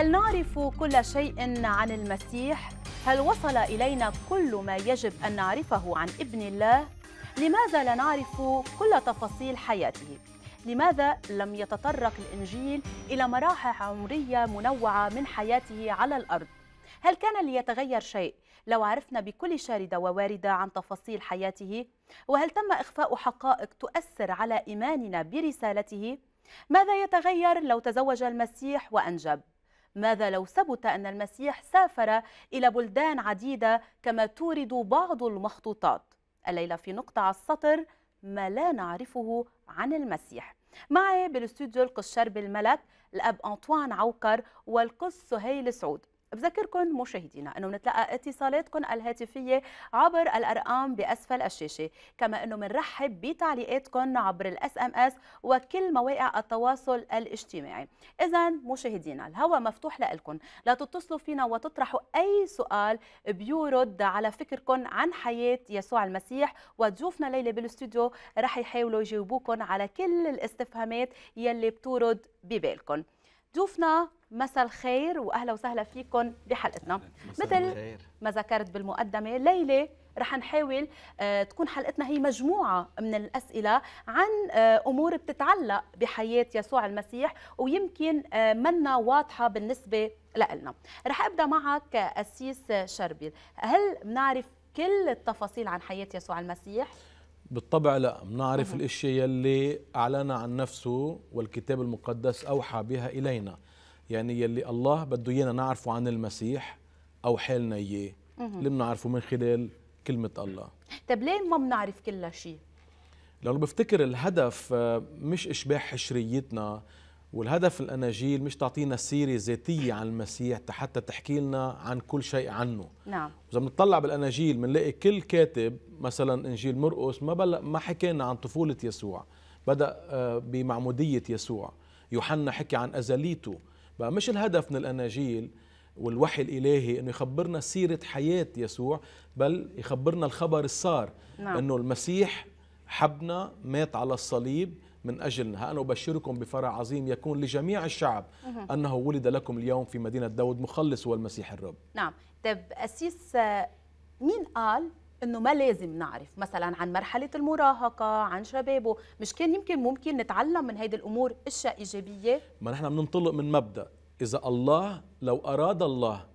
هل نعرف كل شيء عن المسيح؟ هل وصل إلينا كل ما يجب أن نعرفه عن ابن الله؟ لماذا لا نعرف كل تفاصيل حياته؟ لماذا لم يتطرق الإنجيل إلى مراحل عمرية منوعة من حياته على الأرض؟ هل كان ليتغير شيء لو عرفنا بكل شاردة وواردة عن تفاصيل حياته؟ وهل تم إخفاء حقائق تؤثر على إيماننا برسالته؟ ماذا يتغير لو تزوج المسيح وأنجب؟ ماذا لو ثبت أن المسيح سافر إلى بلدان عديدة كما تورد بعض المخطوطات الليلة في نقطة على السطر ما لا نعرفه عن المسيح معي بالاستوديو القس شرب الملك الأب أنطوان عوكر والقس سهيل سعود بذكركم مشاهدينا انه بنتلقى اتصالاتكم الهاتفيه عبر الارقام باسفل الشاشه، كما انه بنرحب بتعليقاتكم عبر الاس ام اس وكل مواقع التواصل الاجتماعي. اذا مشاهدينا الهواء مفتوح لكم، لا تتصلوا فينا وتطرحوا اي سؤال بيورد على فكركم عن حياه يسوع المسيح وضيوفنا ليلى بالاستوديو رح يحاولوا يجاوبوكم على كل الاستفهامات يلي بتورد ببالكم. ضيوفنا مساء الخير واهلا وسهلا فيكم بحلقتنا مثل ما ذكرت بالمقدمه ليله رح نحاول آه، تكون حلقتنا هي مجموعة من الأسئلة عن آه، أمور بتتعلق بحياة يسوع المسيح ويمكن آه، منا واضحة بالنسبة لنا رح أبدأ معك أسيس شربيل هل بنعرف كل التفاصيل عن حياة يسوع المسيح؟ بالطبع لا بنعرف الاشياء يلي اعلن عن نفسه والكتاب المقدس اوحى بها الينا يعني يلي الله بده ايانا نعرفه عن المسيح او حالنا اياه اللي بنعرفه من خلال كلمه الله طب ليه ما بنعرف كل شيء لانه بفتكر الهدف آه، مش اشباع حشريتنا والهدف الاناجيل مش تعطينا سيره ذاتيه عن المسيح حتى تحكي لنا عن كل شيء عنه نعم اذا بنطلع بالاناجيل بنلاقي كل كاتب مثلا انجيل مرقس ما بل... ما حكى لنا عن طفوله يسوع بدا آه، بمعموديه يسوع يوحنا حكي عن ازليته بقى مش الهدف من الأناجيل والوحي الإلهي أنه يخبرنا سيرة حياة يسوع بل يخبرنا الخبر الصار نعم. أنه المسيح حبنا مات على الصليب من أجلنا أنا أبشركم بفرح عظيم يكون لجميع الشعب أنه ولد لكم اليوم في مدينة داود مخلص هو المسيح الرب نعم طب أسيس آه، مين قال انه ما لازم نعرف مثلا عن مرحله المراهقه عن شبابه مش كان يمكن ممكن نتعلم من هيدي الامور اشياء ايجابيه ما نحن بننطلق من مبدا اذا الله لو اراد الله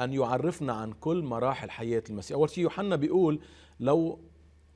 ان يعرفنا عن كل مراحل حياه المسيح اول شيء يوحنا بيقول لو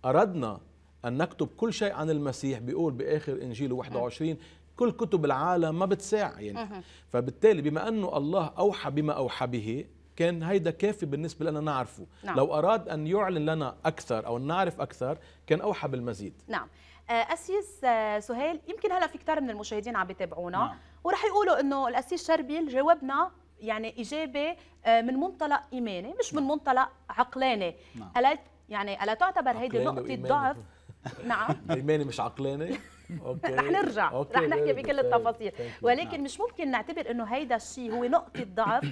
اردنا ان نكتب كل شيء عن المسيح بيقول باخر انجيل 21 كل كتب العالم ما بتساع يعني فبالتالي بما انه الله اوحى بما اوحى به كان هيدا كافي بالنسبة لنا نعرفه نعم. لو أراد أن يعلن لنا أكثر أو نعرف أكثر كان أوحى بالمزيد نعم آه، أسيس آه، سهيل يمكن هلا في كثير من المشاهدين عم بيتابعونا نعم. وراح يقولوا انه الاسيس شربيل جاوبنا يعني اجابه آه، من منطلق ايماني مش من نعم. منطلق عقلاني نعم. الا يعني الا تعتبر هيدي نقطه ضعف نعم ايماني مش عقلاني اوكي رح نرجع أوكي. رح نحكي بكل التفاصيل ولكن نعم. مش ممكن نعتبر انه هيدا الشيء هو نقطه ضعف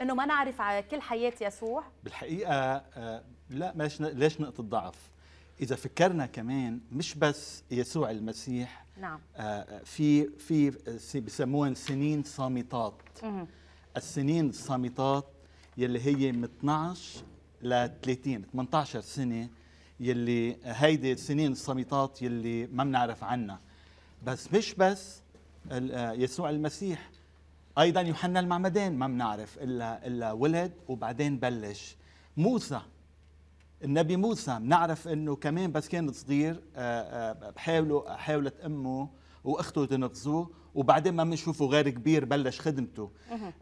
انه ما نعرف على كل حياه يسوع بالحقيقه آه، لا ليش ليش نقطه ضعف اذا فكرنا كمان مش بس يسوع المسيح نعم آه، في في بسموهم سنين صامتات السنين الصامتات يلي هي من 12 ل 30 18 سنه يلي هيدي السنين الصامتات يلي ما بنعرف عنها بس مش بس آه، يسوع المسيح ايضا يوحنا المعمدان ما بنعرف الا الا ولد وبعدين بلش موسى النبي موسى بنعرف انه كمان بس كان صغير آه، آه، حاولوا حاولت امه واخته تنقذوه وبعدين ما بنشوفه غير كبير بلش خدمته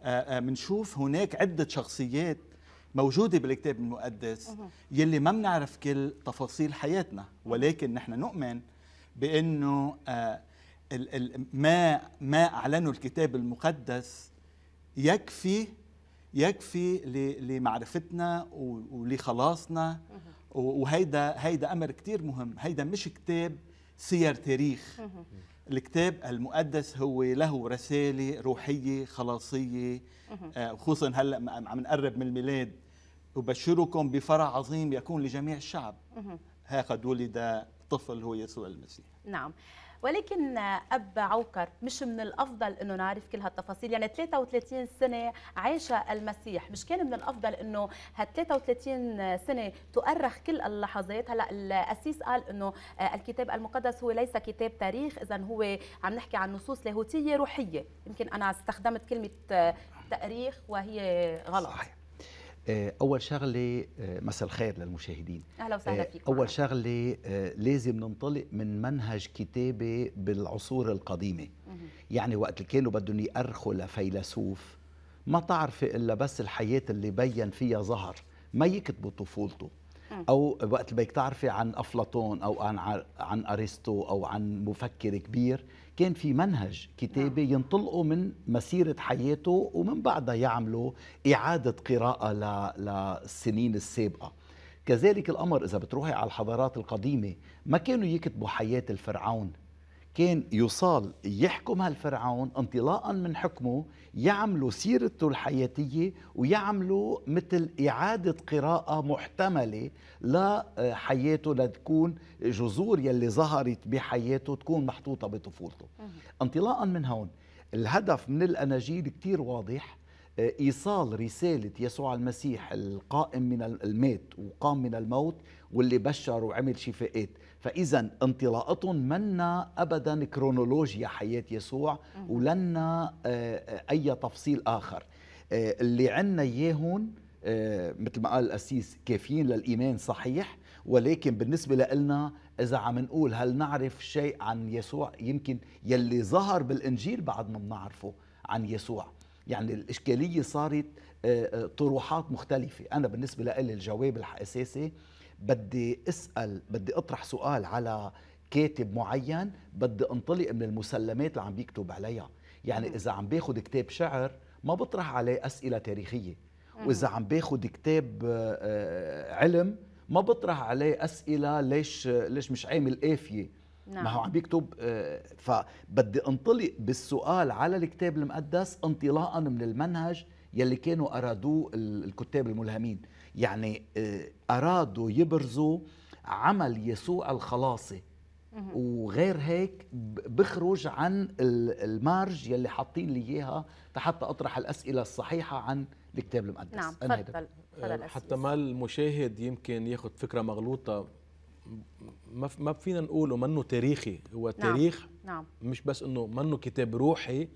آه، بنشوف هناك عده شخصيات موجودة بالكتاب المقدس يلي ما بنعرف كل تفاصيل حياتنا ولكن نحن نؤمن بأنه ما ما اعلنه الكتاب المقدس يكفي يكفي لمعرفتنا ولخلاصنا وهيدا هيدا امر كثير مهم هيدا مش كتاب سير تاريخ الكتاب المقدس هو له رسالة روحية خلاصية آه، خصوصا هلا عم نقرب من الميلاد أبشركم بفرح عظيم يكون لجميع الشعب ها قد ولد طفل هو يسوع المسيح نعم ولكن اب عوكر مش من الافضل انه نعرف كل هالتفاصيل يعني 33 سنه عاشها المسيح مش كان من الافضل انه هال 33 سنه تؤرخ كل اللحظات هلا القسيس قال انه الكتاب المقدس هو ليس كتاب تاريخ اذا هو عم نحكي عن نصوص لاهوتيه روحيه يمكن انا استخدمت كلمه تاريخ وهي غلط صحيح. آه، اول شغله آه، مساء الخير للمشاهدين اهلا وسهلا آه، فيكم اول شغله لازم ننطلق من منهج كتابه بالعصور القديمه مه. يعني وقت اللي كانوا بدهم يأرخوا لفيلسوف ما تعرف الا بس الحياه اللي بين فيها ظهر ما يكتبوا طفولته مه. او وقت بدك تعرفي عن افلاطون او عن عن ارسطو او عن مفكر كبير كان في منهج كتابي نعم. ينطلقوا من مسيرة حياته ومن بعدها يعملوا إعادة قراءة للسنين السابقة كذلك الأمر إذا بتروحي على الحضارات القديمة ما كانوا يكتبوا حياة الفرعون كان يصال يحكم هالفرعون انطلاقا من حكمه يعملوا سيرته الحياتية ويعملوا مثل إعادة قراءة محتملة لحياته لتكون جذور يلي ظهرت بحياته تكون محطوطة بطفولته انطلاقا من هون الهدف من الأناجيل كتير واضح ايصال رساله يسوع المسيح القائم من المات وقام من الموت واللي بشر وعمل شفاءات فإذا انطلاقتهم منا أبدا كرونولوجيا حياة يسوع ولنا آه، آه، أي تفصيل آخر آه، اللي عنا إياهن مثل ما قال الأسيس كافيين للإيمان صحيح ولكن بالنسبة لنا إذا عم نقول هل نعرف شيء عن يسوع يمكن يلي ظهر بالإنجيل بعد ما بنعرفه عن يسوع يعني الإشكالية صارت طروحات مختلفة أنا بالنسبة لي الجواب الأساسي بدي اسال بدي اطرح سؤال على كاتب معين بدي انطلق من المسلمات اللي عم بيكتب عليها يعني اذا عم باخذ كتاب شعر ما بطرح عليه اسئله تاريخيه واذا عم باخذ كتاب آه، آه، علم ما بطرح عليه اسئله ليش ليش مش عامل قافيه نعم. ما هو نعم. عم بيكتب آه، فبدي انطلق بالسؤال على الكتاب المقدس انطلاقا من المنهج يلي كانوا ارادوه الكتاب الملهمين يعني آه، أرادوا يبرزوا عمل يسوع الخلاصي وغير هيك بخرج عن المارج يلي حاطين لي اياها حتى اطرح الاسئله الصحيحه عن الكتاب المقدس نعم فضل. آه، فضل حتى ما المشاهد يمكن ياخذ فكره مغلوطه ما ما فينا نقوله منه تاريخي هو نعم، تاريخ نعم. نعم. مش بس انه منه كتاب روحي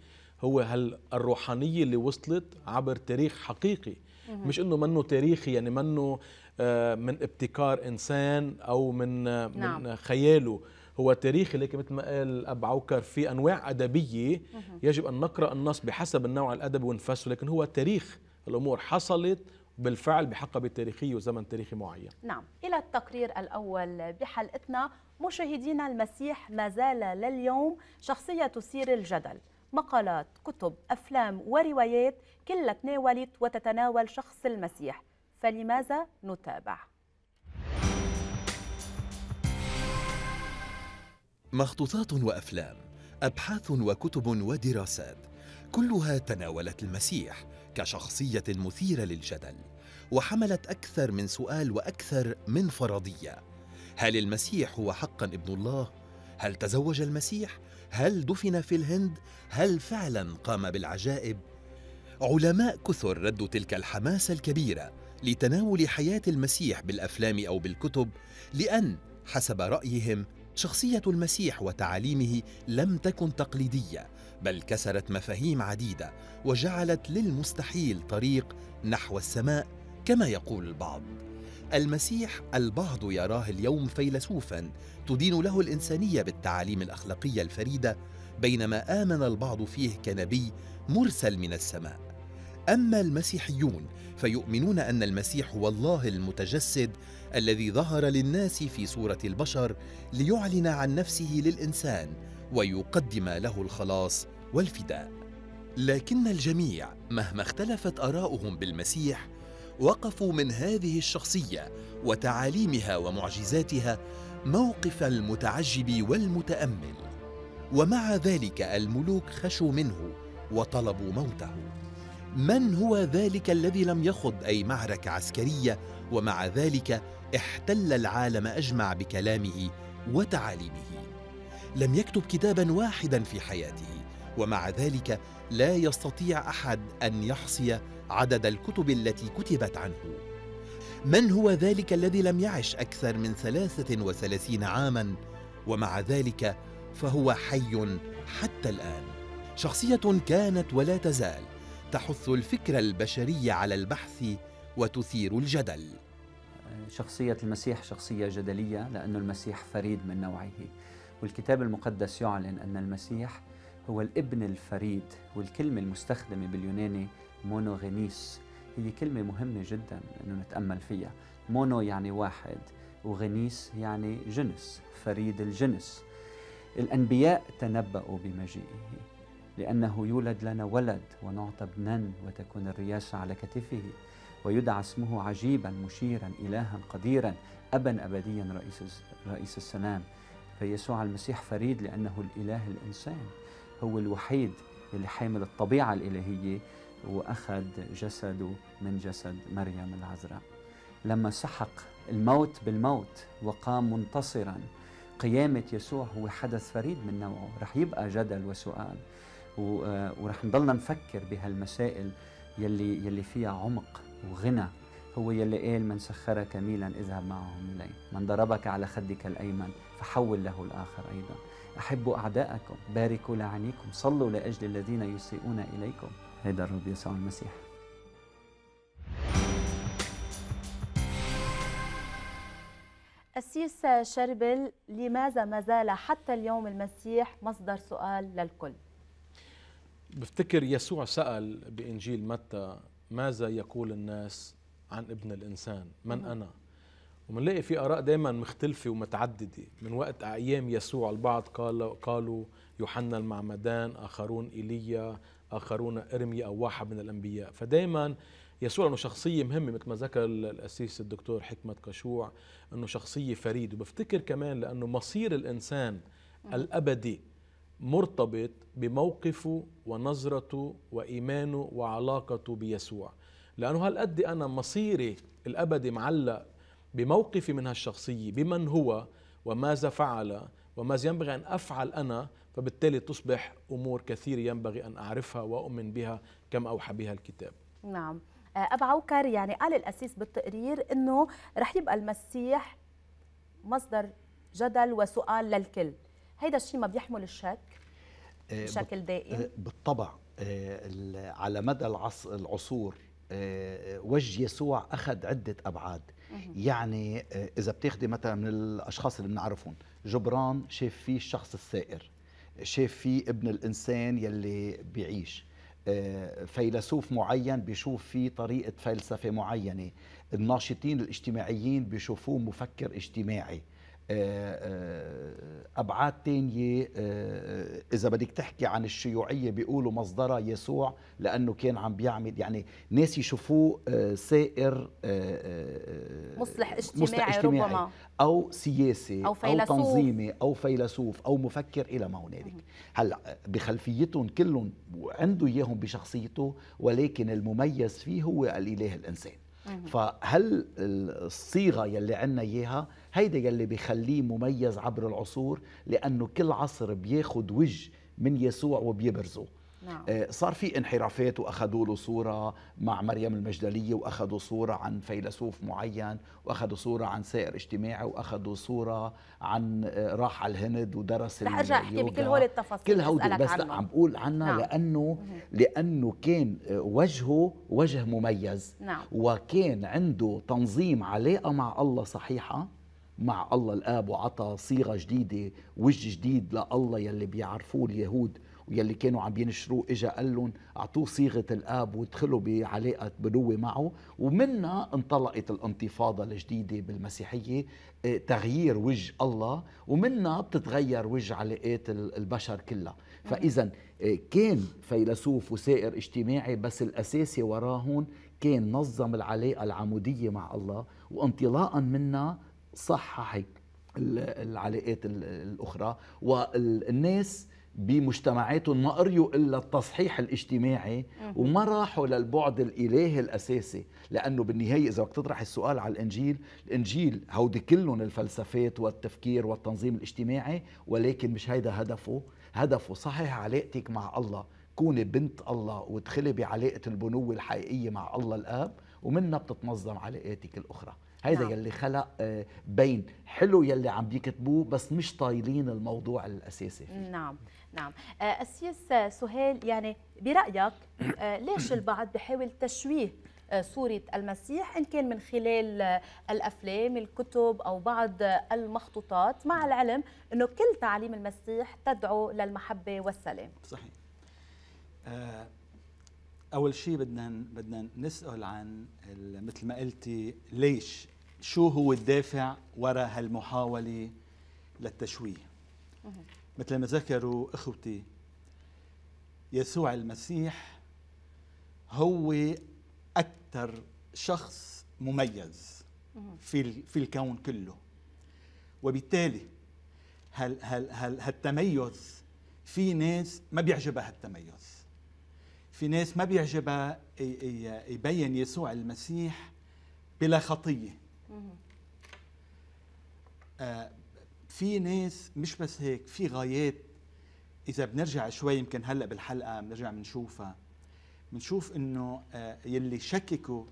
هو هالروحانيه اللي وصلت عبر تاريخ حقيقي مش انه منه تاريخي يعني منه آه، من ابتكار انسان او من آه، نعم. من خياله هو تاريخي لكن مثل ما قال اب عوكر في انواع ادبيه يجب ان نقرا النص بحسب النوع الادبي ونفسه لكن هو تاريخ الامور حصلت بالفعل بحقبة تاريخية وزمن تاريخي معين نعم إلى التقرير الأول بحلقتنا مشاهدينا المسيح ما زال لليوم شخصية تثير الجدل مقالات كتب أفلام وروايات كلها تناولت وتتناول شخص المسيح فلماذا نتابع؟ مخطوطات وأفلام أبحاث وكتب ودراسات كلها تناولت المسيح كشخصية مثيرة للجدل وحملت أكثر من سؤال وأكثر من فرضية هل المسيح هو حقا ابن الله؟ هل تزوج المسيح؟ هل دفن في الهند؟ هل فعلا قام بالعجائب؟ علماء كثر ردوا تلك الحماسة الكبيرة لتناول حياة المسيح بالأفلام أو بالكتب لأن حسب رأيهم شخصية المسيح وتعاليمه لم تكن تقليدية بل كسرت مفاهيم عديدة وجعلت للمستحيل طريق نحو السماء كما يقول البعض المسيح البعض يراه اليوم فيلسوفا تدين له الانسانيه بالتعاليم الاخلاقيه الفريده بينما امن البعض فيه كنبي مرسل من السماء اما المسيحيون فيؤمنون ان المسيح هو الله المتجسد الذي ظهر للناس في صوره البشر ليعلن عن نفسه للانسان ويقدم له الخلاص والفداء لكن الجميع مهما اختلفت اراؤهم بالمسيح وقفوا من هذه الشخصيه وتعاليمها ومعجزاتها موقف المتعجب والمتامل ومع ذلك الملوك خشوا منه وطلبوا موته من هو ذلك الذي لم يخض اي معركه عسكريه ومع ذلك احتل العالم اجمع بكلامه وتعاليمه لم يكتب كتابا واحدا في حياته ومع ذلك لا يستطيع احد ان يحصي عدد الكتب التي كتبت عنه من هو ذلك الذي لم يعش اكثر من 33 عاما ومع ذلك فهو حي حتى الان شخصيه كانت ولا تزال تحث الفكر البشري على البحث وتثير الجدل شخصية المسيح شخصية جدلية لأن المسيح فريد من نوعه والكتاب المقدس يعلن أن المسيح هو الابن الفريد والكلمة المستخدمة باليوناني مونوغينيس هي كلمة مهمة جدا انه نتأمل فيها مونو يعني واحد وغنيس يعني جنس فريد الجنس الأنبياء تنبأوا بمجيئه لأنه يولد لنا ولد ونعطى ابنا وتكون الرياسة على كتفه ويدعى اسمه عجيبا مشيرا إلها قديرا أبا أبديا رئيس, رئيس السلام فيسوع المسيح فريد لأنه الإله الإنسان هو الوحيد اللي حامل الطبيعة الإلهية وأخذ جسده من جسد مريم العذراء لما سحق الموت بالموت وقام منتصرا قيامة يسوع هو حدث فريد من نوعه رح يبقى جدل وسؤال آه، ورح نضلنا نفكر بهالمسائل يلي يلي فيها عمق وغنى هو يلي قال من سخرك ميلا اذهب معهم اليه من ضربك على خدك الايمن فحول له الاخر ايضا أحبوا أعداءكم باركوا لعنيكم صلوا لأجل الذين يسيئون إليكم هذا الرب يسوع المسيح أسيس شربل لماذا ما زال حتى اليوم المسيح مصدر سؤال للكل بفتكر يسوع سأل بإنجيل متى ماذا يقول الناس عن ابن الإنسان من أنا ومنلاقي في اراء دايما مختلفه ومتعدده من وقت ايام يسوع البعض قال قالوا يوحنا المعمدان اخرون ايليا اخرون ارميا او واحد من الانبياء فدايما يسوع انه شخصيه مهمه مثل ما ذكر الاسيس الدكتور حكمه قشوع انه شخصيه فريد وبفتكر كمان لانه مصير الانسان الابدي مرتبط بموقفه ونظرته وايمانه وعلاقته بيسوع لانه هالقد انا مصيري الابدي معلق بموقفي من هالشخصية بمن هو وماذا فعل وماذا ينبغي أن أفعل أنا فبالتالي تصبح أمور كثيرة ينبغي أن أعرفها وأؤمن بها كما أوحى بها الكتاب نعم آه، أبا عوكر يعني قال الأسيس بالتقرير أنه رح يبقى المسيح مصدر جدل وسؤال للكل هيدا الشيء ما بيحمل الشك آه، بشكل آه، دائم بالطبع على مدى العصور وجه يسوع أخذ عدة أبعاد يعني آه، اذا بتاخدي مثلا من الاشخاص اللي بنعرفهم جبران شاف فيه الشخص الثائر شاف فيه ابن الانسان يلي بيعيش آه، فيلسوف معين بيشوف فيه طريقه فلسفه معينه الناشطين الاجتماعيين بيشوفوه مفكر اجتماعي آه، آه، أبعاد تانية آه، إذا بدك تحكي عن الشيوعية بيقولوا مصدرها يسوع لأنه كان عم بيعمل يعني ناس يشوفوه سائر مصلح اجتماعي, مصلح اجتماعي ربما أو سياسي أو, أو تنظيمي أو فيلسوف أو مفكر إلى ما هنالك هلا بخلفيتهم كلهم عنده إياهم بشخصيته ولكن المميز فيه هو الإله الإنسان فهل الصيغه يلي عندنا اياها هيدا يلي بخليه مميز عبر العصور لانه كل عصر بياخد وجه من يسوع وبيبرزه نعم. آه، صار في انحرافات واخذوا له صوره مع مريم المجدليه واخذوا صوره عن فيلسوف معين واخذوا صوره عن سائر اجتماعي واخذوا صوره عن آه، راح على الهند ودرس رح ارجع احكي بكل هول التفاصيل كل هودي بس عنه. عم بقول عنها نعم. لانه لانه كان آه، وجهه وجه مميز نعم. وكان عنده تنظيم علاقه مع الله صحيحه مع الله الاب وعطى صيغه جديده وجه جديد لله يلي بيعرفوه اليهود يلي كانوا عم ينشروه اجى قال لهم اعطوه صيغه الاب وادخلوا بعلاقه بنوه معه ومنها انطلقت الانتفاضه الجديده بالمسيحيه آه، تغيير وجه الله ومنها بتتغير وجه علاقات البشر كلها فاذا آه، كان فيلسوف وسائر اجتماعي بس الاساسي وراهن كان نظم العلاقه العموديه مع الله وانطلاقا منها صحح العلاقات الاخرى والناس بمجتمعات ما قريوا الا التصحيح الاجتماعي وما راحوا للبعد الالهي الاساسي لانه بالنهايه اذا بدك تطرح السؤال على الانجيل الانجيل هودي كلهم الفلسفات والتفكير والتنظيم الاجتماعي ولكن مش هيدا هدفه هدفه صحيح علاقتك مع الله كوني بنت الله وادخلي بعلاقه البنوه الحقيقيه مع الله الاب ومنها بتتنظم علاقاتك الاخرى هيدا نعم. يلي خلق آه، بين حلو يلي عم بيكتبوه بس مش طايلين الموضوع الاساسي فيه. نعم نعم السيس آه، آه، سهيل يعني برايك ليش البعض بحاول تشويه صورة المسيح إن كان من خلال الأفلام الكتب أو بعض المخطوطات مع نعم. العلم أنه كل تعاليم المسيح تدعو للمحبة والسلام صحيح آه اول شيء بدنا بدنا نسال عن مثل ما قلتي ليش شو هو الدافع وراء هالمحاوله للتشويه مثل ما ذكروا اخوتي يسوع المسيح هو اكثر شخص مميز في في الكون كله وبالتالي هل هل هل هالتميز في ناس ما بيعجبها هالتميز في ناس ما بيعجبها يبين يسوع المسيح بلا خطية آه، في ناس مش بس هيك في غايات إذا بنرجع شوي يمكن هلأ بالحلقة بنرجع بنشوفها بنشوف إنه آه، يلي شككوا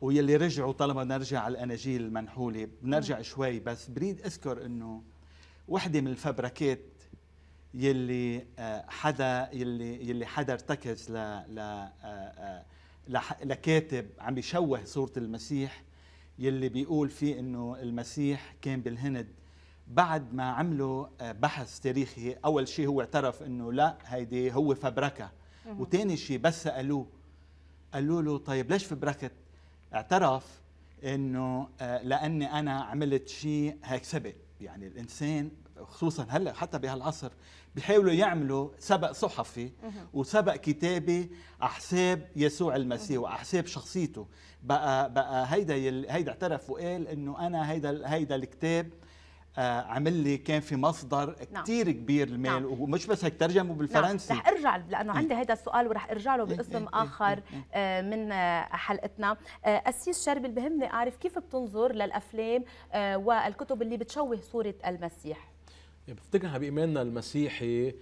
ويلي رجعوا طالما نرجع على الأناجيل المنحولة بنرجع شوي بس بريد أذكر إنه وحدة من الفبركات يلي آه، حدا يلي يلي حدا ارتكز ل ل آه، آه، لكاتب عم يشوه صوره المسيح يلي بيقول فيه انه المسيح كان بالهند بعد ما عملوا بحث تاريخي اول شيء هو اعترف انه لا هيدي هو فبركه وثاني شيء بس سالوه قالوا له طيب ليش فبركت اعترف انه لاني انا عملت شيء هيك سبق يعني الانسان خصوصا هلا حتى بهالعصر بيحاولوا يعملوا سبق صحفي وسبق كتابي على حساب يسوع المسيح وعلى حساب شخصيته بقى بقى هيدا هيدا اعترف وقال انه انا هيدا هيدا الكتاب آه، عمل لي كان في مصدر كثير نعم. كبير المال نعم. ومش بس هيك ترجمه نعم. بالفرنسي نعم. رح ارجع لانه إيه. عندي هذا السؤال ورح ارجع له إيه، إيه، باسم اخر آه، من آه، حلقتنا اسيس شربل بهمني اعرف كيف بتنظر للافلام والكتب اللي بتشوه صوره المسيح يعني بفتكرها بإيماننا المسيحي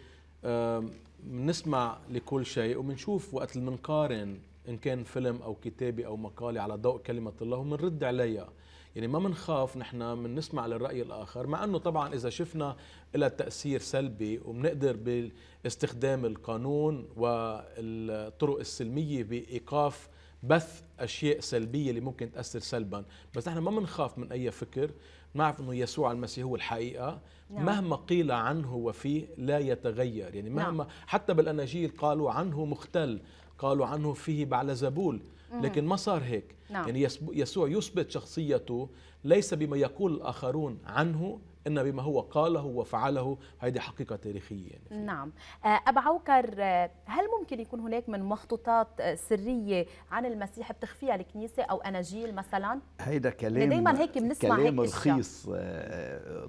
بنسمع لكل شيء وبنشوف وقت اللي بنقارن إن كان فيلم أو كتابي أو مقالة على ضوء كلمة الله وبنرد عليها يعني ما بنخاف نحن بنسمع للرأي الآخر مع أنه طبعا إذا شفنا إلى تأثير سلبي وبنقدر باستخدام القانون والطرق السلمية بإيقاف بث أشياء سلبية اللي ممكن تأثر سلبا بس نحن ما بنخاف من أي فكر نعرف أنه يسوع المسيح هو الحقيقة نعم. مهما قيل عنه وفيه لا يتغير يعني نعم. مهما نعم. حتى بالأناجيل قالوا عنه مختل قالوا عنه فيه بعلزبول لكن ما صار هيك نعم. يعني يسوع يثبت شخصيته ليس بما يقول الآخرون عنه إن بما هو قاله وفعله هذه حقيقة تاريخية يعني نعم آه، أبو عوكر آه، هل ممكن يكون هناك من مخطوطات آه، سرية عن المسيح بتخفيها الكنيسة أو أناجيل مثلا؟ هيدا كلام دايما هيك بنسمع كلام هيك رخيص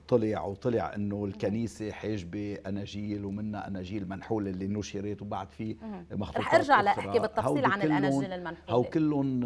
طلع وطلع إنه الكنيسة حاجبة أناجيل ومنا أناجيل منحولة اللي نشرت وبعد في مخطوطات رح أرجع لأحكي بالتفصيل عن الأناجيل المنحولة هو كلهم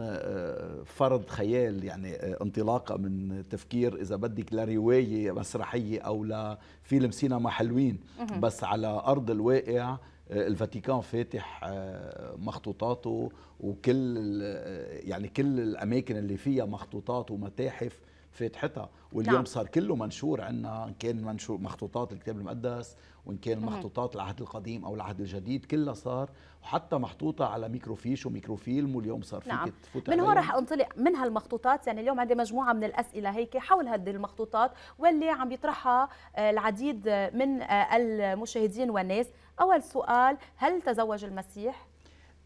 فرض خيال يعني انطلاقا من تفكير إذا بدك لرواية مسرح مسرحيه او لفيلم سينما حلوين بس على ارض الواقع آه، الفاتيكان فاتح آه، مخطوطاته وكل آه، يعني كل الاماكن اللي فيها مخطوطات ومتاحف فاتحتها واليوم نعم. صار كله منشور عندنا ان كان منشور مخطوطات الكتاب المقدس وان كان مخطوطات العهد القديم او العهد الجديد كلها صار وحتى محطوطه على ميكروفيش وميكروفيلم واليوم صار في نعم. من هون رح انطلق من هالمخطوطات يعني اليوم عندي مجموعه من الاسئله هيك حول هذه المخطوطات واللي عم يطرحها آه، العديد من آه، المشاهدين والناس اول سؤال هل تزوج المسيح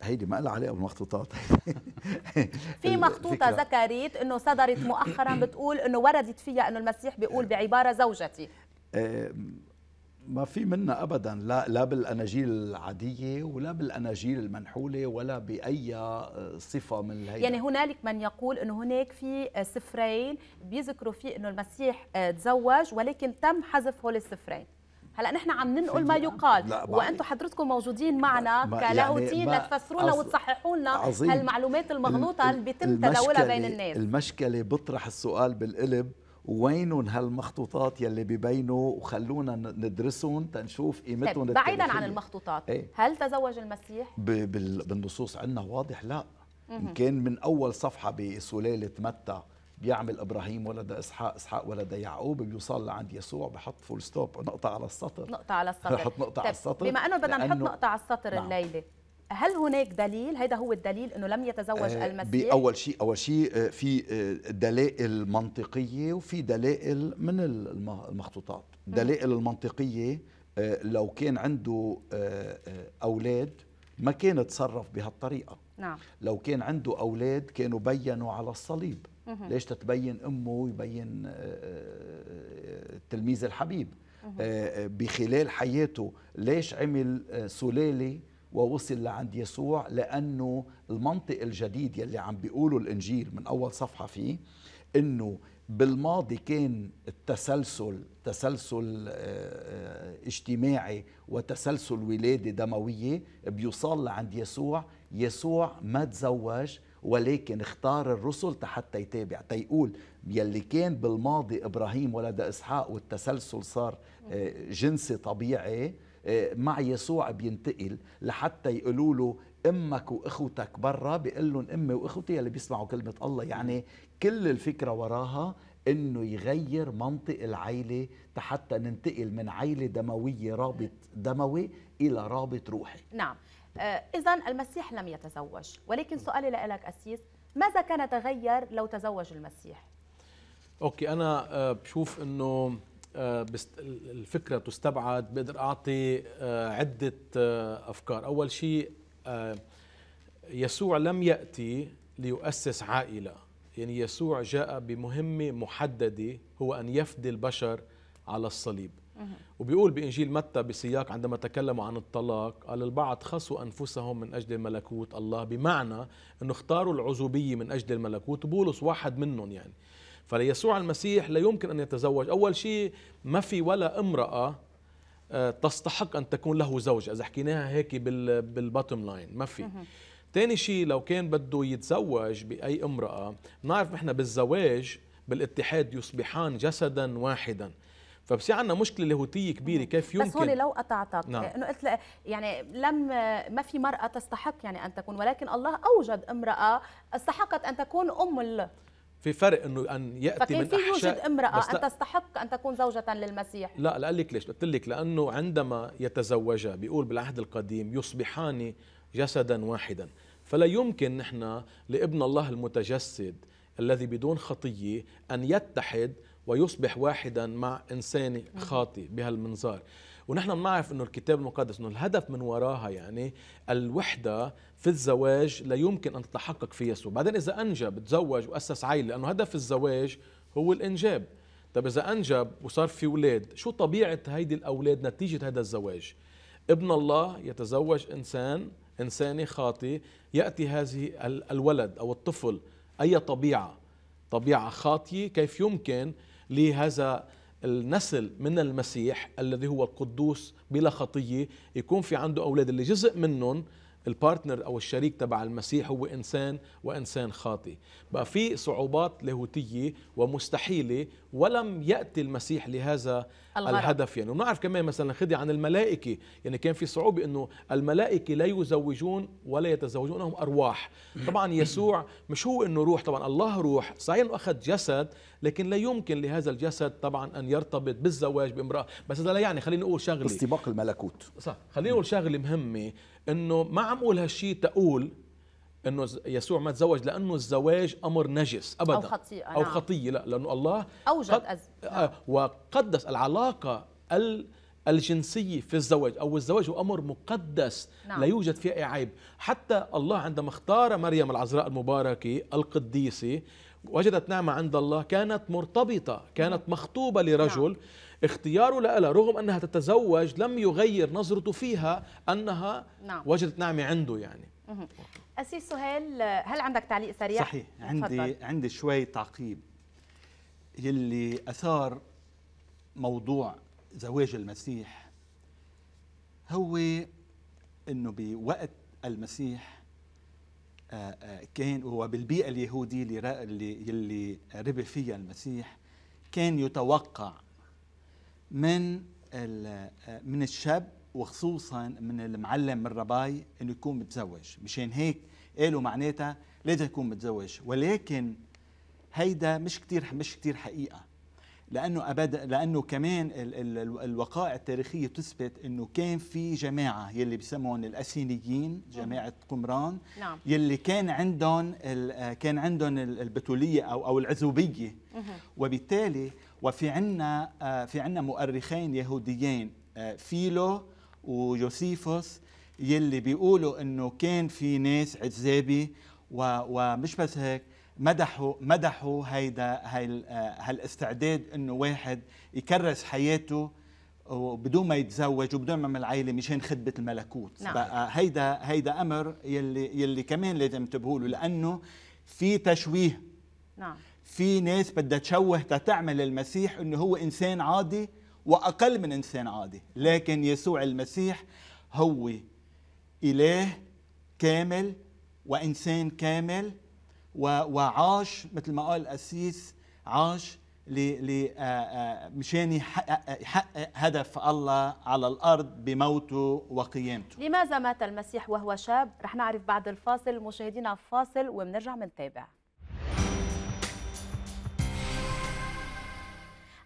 هيدي ما لها علاقه بالمخطوطات في مخطوطه ذكرت انه صدرت مؤخرا بتقول انه وردت فيها انه المسيح بيقول بعباره زوجتي ما في منا ابدا لا لا بالاناجيل العاديه ولا بالاناجيل المنحوله ولا باي آه، صفه من هي يعني هنالك من يقول انه هناك في آه، سفرين بيذكروا فيه انه المسيح آه، تزوج ولكن تم حذف هول السفرين هلا نحن عم ننقل ما يقال وانتم حضرتكم موجودين معنا كلاهوتين يعني لتفسروا لنا وتصححوا لنا هالمعلومات المغلوطه اللي بيتم تداولها بين الناس المشكله بطرح السؤال بالقلب وينهم هالمخطوطات يلي ببينوا وخلونا ندرسهم تنشوف قيمتهم طيب بعيدا عن المخطوطات ايه؟ هل تزوج المسيح بالنصوص عندنا واضح لا ان كان من اول صفحه بسلاله متى بيعمل ابراهيم ولد اسحاق اسحاق ولد يعقوب بيوصل لعند يسوع بحط فول ستوب نقطه على السطر نقطه على السطر بحط نقطه طيب على السطر بما انه بدنا نحط نقطه على السطر نعم. الليله هل هناك دليل هذا هو الدليل انه لم يتزوج آه، المسيح باول شيء اول شيء آه، في آه، دلائل منطقيه وفي دلائل من المخطوطات دلائل المنطقيه لو كان عنده اولاد ما كان تصرف بهالطريقه نعم. لو كان عنده اولاد كانوا بينوا على الصليب مه. ليش تتبين امه ويبين التلميذ الحبيب مه. بخلال حياته ليش عمل سلاله ووصل لعند يسوع لأنه المنطق الجديد يلي عم بيقوله الإنجيل من أول صفحة فيه أنه بالماضي كان التسلسل تسلسل آه، آه، اجتماعي وتسلسل ولادة دموية بيوصل لعند يسوع يسوع ما تزوج ولكن اختار الرسل حتى يتابع تيقول يلي كان بالماضي إبراهيم ولد إسحاق والتسلسل صار آه، جنسي طبيعي إيه، مع يسوع بينتقل لحتى يقولوا له امك واخوتك برا بيقول لهم امي واخوتي اللي بيسمعوا كلمه الله يعني كل الفكره وراها انه يغير منطق العيله حتى ننتقل من عيله دمويه رابط دموي الى رابط روحي نعم آه، اذا المسيح لم يتزوج ولكن سؤالي لك اسيس ماذا كان تغير لو تزوج المسيح اوكي انا آه، بشوف انه آه، الفكرة تستبعد بقدر أعطي آه، عدة آه، أفكار أول شيء يسوع لم يأتي ليؤسس عائلة يعني يسوع جاء بمهمة محددة هو أن يفدي البشر على الصليب وبيقول بإنجيل متى بسياق عندما تكلموا عن الطلاق قال البعض خصوا أنفسهم من أجل ملكوت الله بمعنى أنه اختاروا العزوبية من أجل الملكوت بولس واحد منهم يعني فليسوع المسيح لا يمكن أن يتزوج أول شيء ما في ولا امرأة آه، تستحق أن تكون له زوجة إذا حكيناها هيك بالباتم لاين ما في ثاني شيء لو كان بده يتزوج بأي امرأة نعرف إحنا بالزواج بالاتحاد يصبحان جسدا واحدا فبصير عندنا مشكله لاهوتيه كبيره كيف يمكن بس هون لو قطعتك نعم. انه قلت يعني لم ما في مراه تستحق يعني ان تكون ولكن الله اوجد امراه استحقت ان تكون ام في فرق انه ان ياتي من احشاء فكيف يوجد امراه ان تستحق ان تكون زوجه للمسيح لا لا لك ليش قلت لك لانه عندما يتزوجا بيقول بالعهد القديم يصبحان جسدا واحدا فلا يمكن نحن لابن الله المتجسد الذي بدون خطيه ان يتحد ويصبح واحدا مع انسان خاطئ بهالمنظار ونحن بنعرف انه الكتاب المقدس انه الهدف من وراها يعني الوحده في الزواج لا يمكن أن تتحقق في يسوع بعدين إذا أنجب تزوج وأسس عائلة لأنه هدف الزواج هو الإنجاب طب إذا أنجب وصار في أولاد شو طبيعة هيدي الأولاد نتيجة هذا الزواج ابن الله يتزوج إنسان إنساني خاطي يأتي هذه الولد أو الطفل أي طبيعة طبيعة خاطية كيف يمكن لهذا النسل من المسيح الذي هو القدوس بلا خطية يكون في عنده أولاد اللي جزء منهم البارتنر او الشريك تبع المسيح هو انسان وانسان خاطي بقى في صعوبات لاهوتيه ومستحيله ولم ياتي المسيح لهذا الغرب. الهدف يعني ونعرف كمان مثلا خدي عن الملائكه يعني كان في صعوبه انه الملائكه لا يزوجون ولا يتزوجون لهم ارواح طبعا يسوع مش هو انه روح طبعا الله روح صحيح انه اخذ جسد لكن لا يمكن لهذا الجسد طبعا ان يرتبط بالزواج بامراه بس هذا لا يعني خليني اقول شغله استباق الملكوت صح خليني اقول شغله مهمه انه ما عم اقول هالشيء تقول انه يسوع ما تزوج لانه الزواج امر نجس ابدا او خطيه او نعم. خطيه لا لانه الله اوجد قد أز... نعم. آه، وقدس العلاقه ال... الجنسية في الزواج أو الزواج هو أمر مقدس نعم. لا يوجد فيه أي عيب حتى الله عندما اختار مريم العذراء المباركة القديسة وجدت نعمة عند الله كانت مرتبطة كانت نعم. مخطوبة لرجل نعم. اختياره لألا رغم أنها تتزوج لم يغير نظرته فيها أنها نعم. وجدت نعمة عنده يعني أسيس سهيل هل عندك تعليق سريع؟ صحيح عندي فضل. عندي شوي تعقيب يلي أثار موضوع زواج المسيح هو انه بوقت المسيح آه، آه، كان وبالبيئه اليهوديه اللي اللي ربي فيها المسيح كان يتوقع من آه، من الشاب وخصوصا من المعلم من الرباي انه يكون متزوج مشان هيك قالوا معناتها لازم يكون متزوج ولكن هيدا مش كتير مش كتير حقيقه لانه ابدا لانه كمان ال ال الوقائع التاريخيه بتثبت انه كان في جماعه يلي بسموهم الاسينيين جماعه قمران نعم. يلي كان عندهم آه، كان عندهم البتوليه او او العزوبيه وبالتالي وفي عنا آه، في عنا مؤرخين يهوديين آه، فيلو ويوسيفوس يلي بيقولوا انه كان في ناس عزابي ومش بس هيك مدحوا مدحوا هيدا آه، هالاستعداد انه واحد يكرس حياته وبدون ما يتزوج وبدون ما يعمل عائله مشان خدمه الملكوت نعم. بقى هيدا هيدا امر يلي يلي كمان لازم تبهوله له لانه في تشويه نعم في ناس بدها تشوه تتعمل المسيح انه هو انسان عادي واقل من انسان عادي لكن يسوع المسيح هو اله كامل وانسان كامل وعاش مثل ما قال القسيس عاش ل مشان يحقق هدف الله على الارض بموته وقيامته لماذا مات المسيح وهو شاب رح نعرف بعد الفاصل مشاهدينا فاصل وبنرجع بنتابع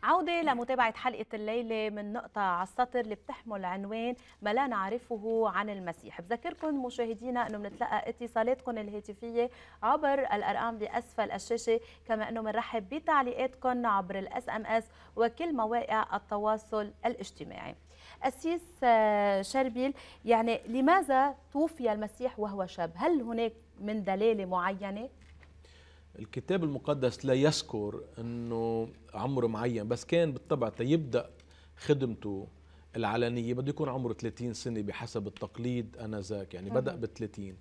عودة لمتابعة حلقة الليلة من نقطة على السطر اللي بتحمل عنوان ما لا نعرفه عن المسيح بذكركم مشاهدينا أنه بنتلقى اتصالاتكم الهاتفية عبر الأرقام بأسفل الشاشة كما أنه بنرحب بتعليقاتكم عبر الاس ام اس وكل مواقع التواصل الاجتماعي أسيس آه، شربيل يعني لماذا توفي المسيح وهو شاب هل هناك من دلالة معينة الكتاب المقدس لا يذكر انه عمر معين بس كان بالطبع تيبدا خدمته العلنيه بده يكون عمره 30 سنه بحسب التقليد انذاك يعني نعم. بدا ب 30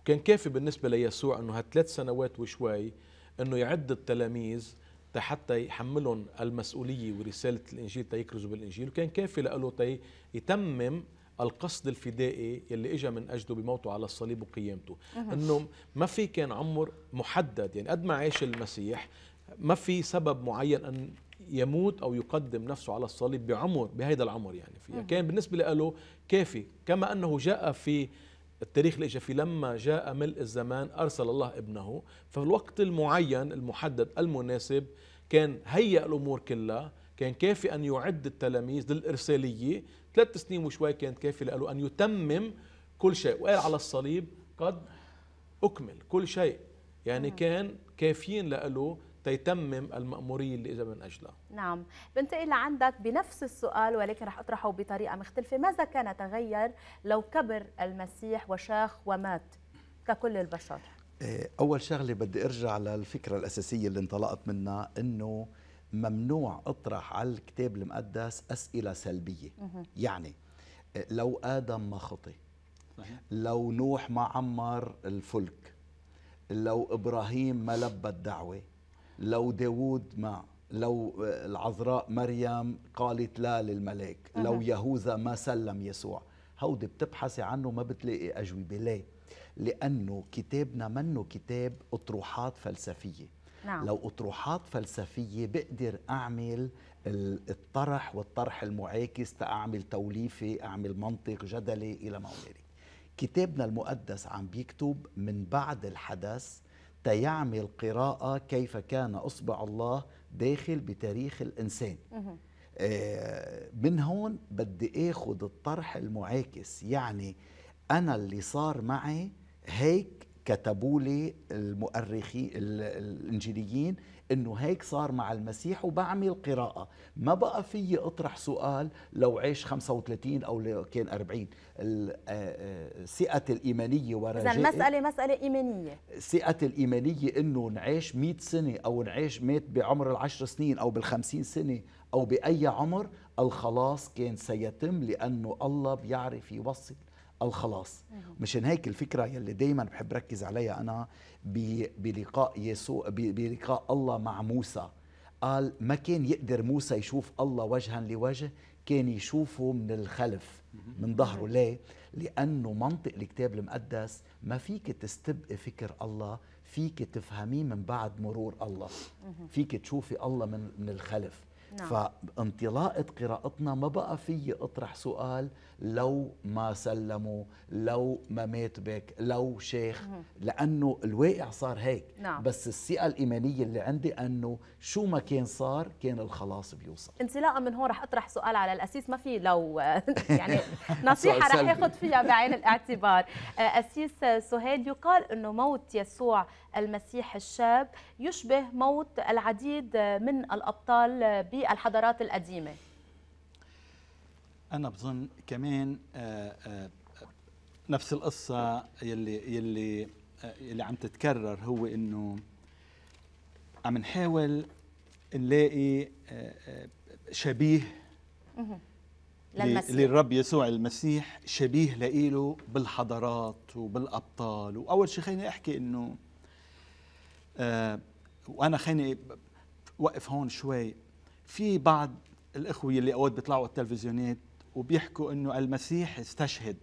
وكان كافي بالنسبه ليسوع انه هالثلاث سنوات وشوي انه يعد التلاميذ حتى يحملهم المسؤوليه ورساله الانجيل تيكرزوا بالانجيل وكان كافي له تيتمم القصد الفدائي يلي اجى من اجله بموته على الصليب وقيامته انه ما في كان عمر محدد يعني قد ما عاش المسيح ما في سبب معين ان يموت او يقدم نفسه على الصليب بعمر بهيدا العمر يعني فيها كان بالنسبه له كافي كما انه جاء في التاريخ اللي اجى فيه لما جاء ملء الزمان ارسل الله ابنه فالوقت المعين المحدد المناسب كان هيئ الامور كلها كان كافي ان يعد التلاميذ للارساليه ثلاث سنين وشوي كانت كافية له أن يتمم كل شيء وقال على الصليب قد أكمل كل شيء يعني نعم. كان كافيين له تيتمم المأمورية اللي إذا من أجلها نعم بنتقل عندك بنفس السؤال ولكن رح أطرحه بطريقة مختلفة ماذا كان تغير لو كبر المسيح وشاخ ومات ككل البشر إيه، أول شغلة بدي أرجع للفكرة الأساسية اللي انطلقت منها أنه ممنوع اطرح على الكتاب المقدس اسئله سلبيه يعني آه، لو ادم ما خطي لو نوح ما عمر الفلك لو ابراهيم ما لبى الدعوه لو داوود ما لو آه، العذراء مريم قالت لا للملاك لو يهوذا ما سلم يسوع هودي بتبحثي عنه ما بتلاقي اجوبه ليه لانه كتابنا منه كتاب اطروحات فلسفيه نعم. لو أطروحات فلسفية بقدر أعمل الطرح والطرح المعاكس تأعمل توليفة أعمل منطق جدلي إلى ما هنالك كتابنا المقدس عم بيكتب من بعد الحدث تيعمل قراءة كيف كان أصبع الله داخل بتاريخ الإنسان آه، من هون بدي أخذ الطرح المعاكس يعني أنا اللي صار معي هيك كتبوا لي المؤرخين الانجيليين انه هيك صار مع المسيح وبعمل قراءه ما بقى في اطرح سؤال لو عيش 35 او لو كان 40 الثقه الايمانيه ورجاء اذا المساله مساله ايمانيه الثقه الايمانيه انه نعيش 100 سنه او نعيش مات بعمر العشر سنين او بال50 سنه او باي عمر الخلاص كان سيتم لانه الله بيعرف يوصل الخلاص أيوه. مشان هيك الفكرة يلي دايما بحب ركز عليها أنا بلقاء يسوع بلقاء الله مع موسى قال ما كان يقدر موسى يشوف الله وجها لوجه كان يشوفه من الخلف من ظهره ليه؟ لأنه منطق الكتاب المقدس ما فيك تستبقي فكر الله فيك تفهميه من بعد مرور الله فيك تشوفي الله من, من الخلف نعم. فانطلاقة قراءتنا ما بقى في أطرح سؤال لو ما سلموا لو ما مات بك لو شيخ لأنه الواقع صار هيك نعم. بس الثقة الإيمانية اللي عندي أنه شو ما كان صار كان الخلاص بيوصل انطلاقا من هون رح أطرح سؤال على الأسيس ما في لو يعني نصيحة رح ياخذ فيها بعين الاعتبار أسيس آه، سهيل يقال أنه موت يسوع المسيح الشاب يشبه موت العديد من الأبطال بالحضارات القديمة انا بظن كمان آه، آه، نفس القصه يلي يلي آه، يلي عم تتكرر هو انه عم نحاول نلاقي شبيه للمسيح. للرب يسوع المسيح شبيه لإله بالحضارات وبالأبطال وأول شيء خليني أحكي إنه وأنا خليني وقف هون شوي في بعض الإخوة اللي أوقات بيطلعوا على التلفزيونات وبيحكوا انه المسيح استشهد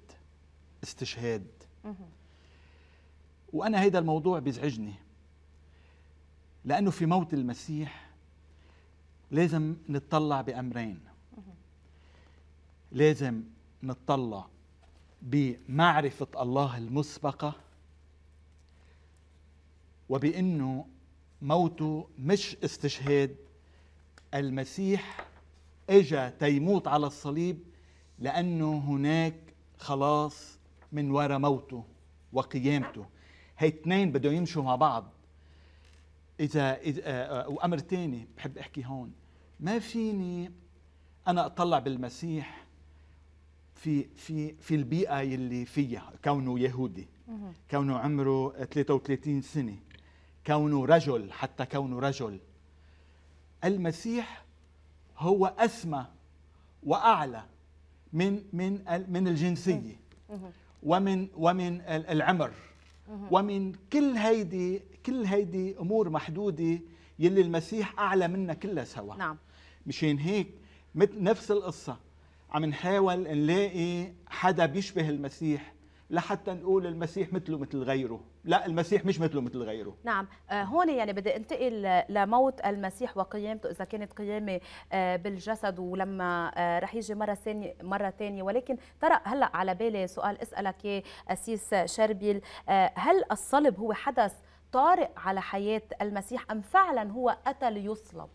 استشهاد وانا هيدا الموضوع بيزعجني لانه في موت المسيح لازم نتطلع بامرين لازم نتطلع بمعرفه الله المسبقه وبانه موته مش استشهاد المسيح اجا تيموت على الصليب لأنه هناك خلاص من وراء موته وقيامته هي اثنين بدهم يمشوا مع بعض إذا, إذا آه، آه، وأمر تاني بحب أحكي هون ما فيني أنا أطلع بالمسيح في في في البيئة يلي فيها كونه يهودي كونه عمره 33 سنة كونه رجل حتى كونه رجل المسيح هو أسمى وأعلى من من من الجنسيه ومن ومن العمر ومن كل هيدي كل هيدي امور محدوده يلي المسيح اعلى منا كلها سوا نعم مشان هيك نفس القصه عم نحاول نلاقي حدا بيشبه المسيح لحتى نقول المسيح مثله مثل غيره لا المسيح مش مثله مثل غيره نعم آه، هون يعني بدي انتقل لموت المسيح وقيامته اذا كانت قيامه آه، بالجسد ولما آه، رح يجي مره ثانيه مره ثانيه ولكن ترى هلا على بالي سؤال اسالك يا اسيس شربيل هل الصلب هو حدث طارئ على حياه المسيح ام فعلا هو اتى ليصلب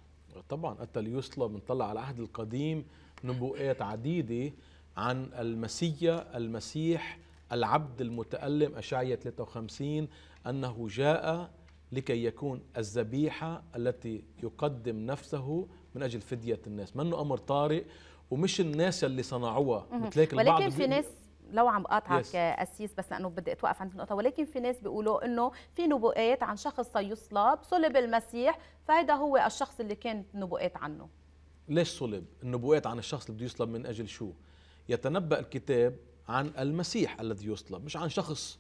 طبعا اتى ليصلب بنطلع على العهد القديم نبوءات عديده عن المسيا المسيح العبد المتألم أشعية 53 أنه جاء لكي يكون الذبيحة التي يقدم نفسه من أجل فدية الناس منه أمر طارئ ومش الناس اللي صنعوها مثل هيك البعض ولكن في ناس لو عم قاطعك yes. اسيس بس لانه بدي اتوقف عند النقطه ولكن في ناس بيقولوا انه في نبوءات عن شخص سيصلب صلب المسيح فهذا هو الشخص اللي كانت نبوءات عنه ليش صلب النبوءات عن الشخص اللي بده يصلب من اجل شو يتنبأ الكتاب عن المسيح الذي يصلب مش عن شخص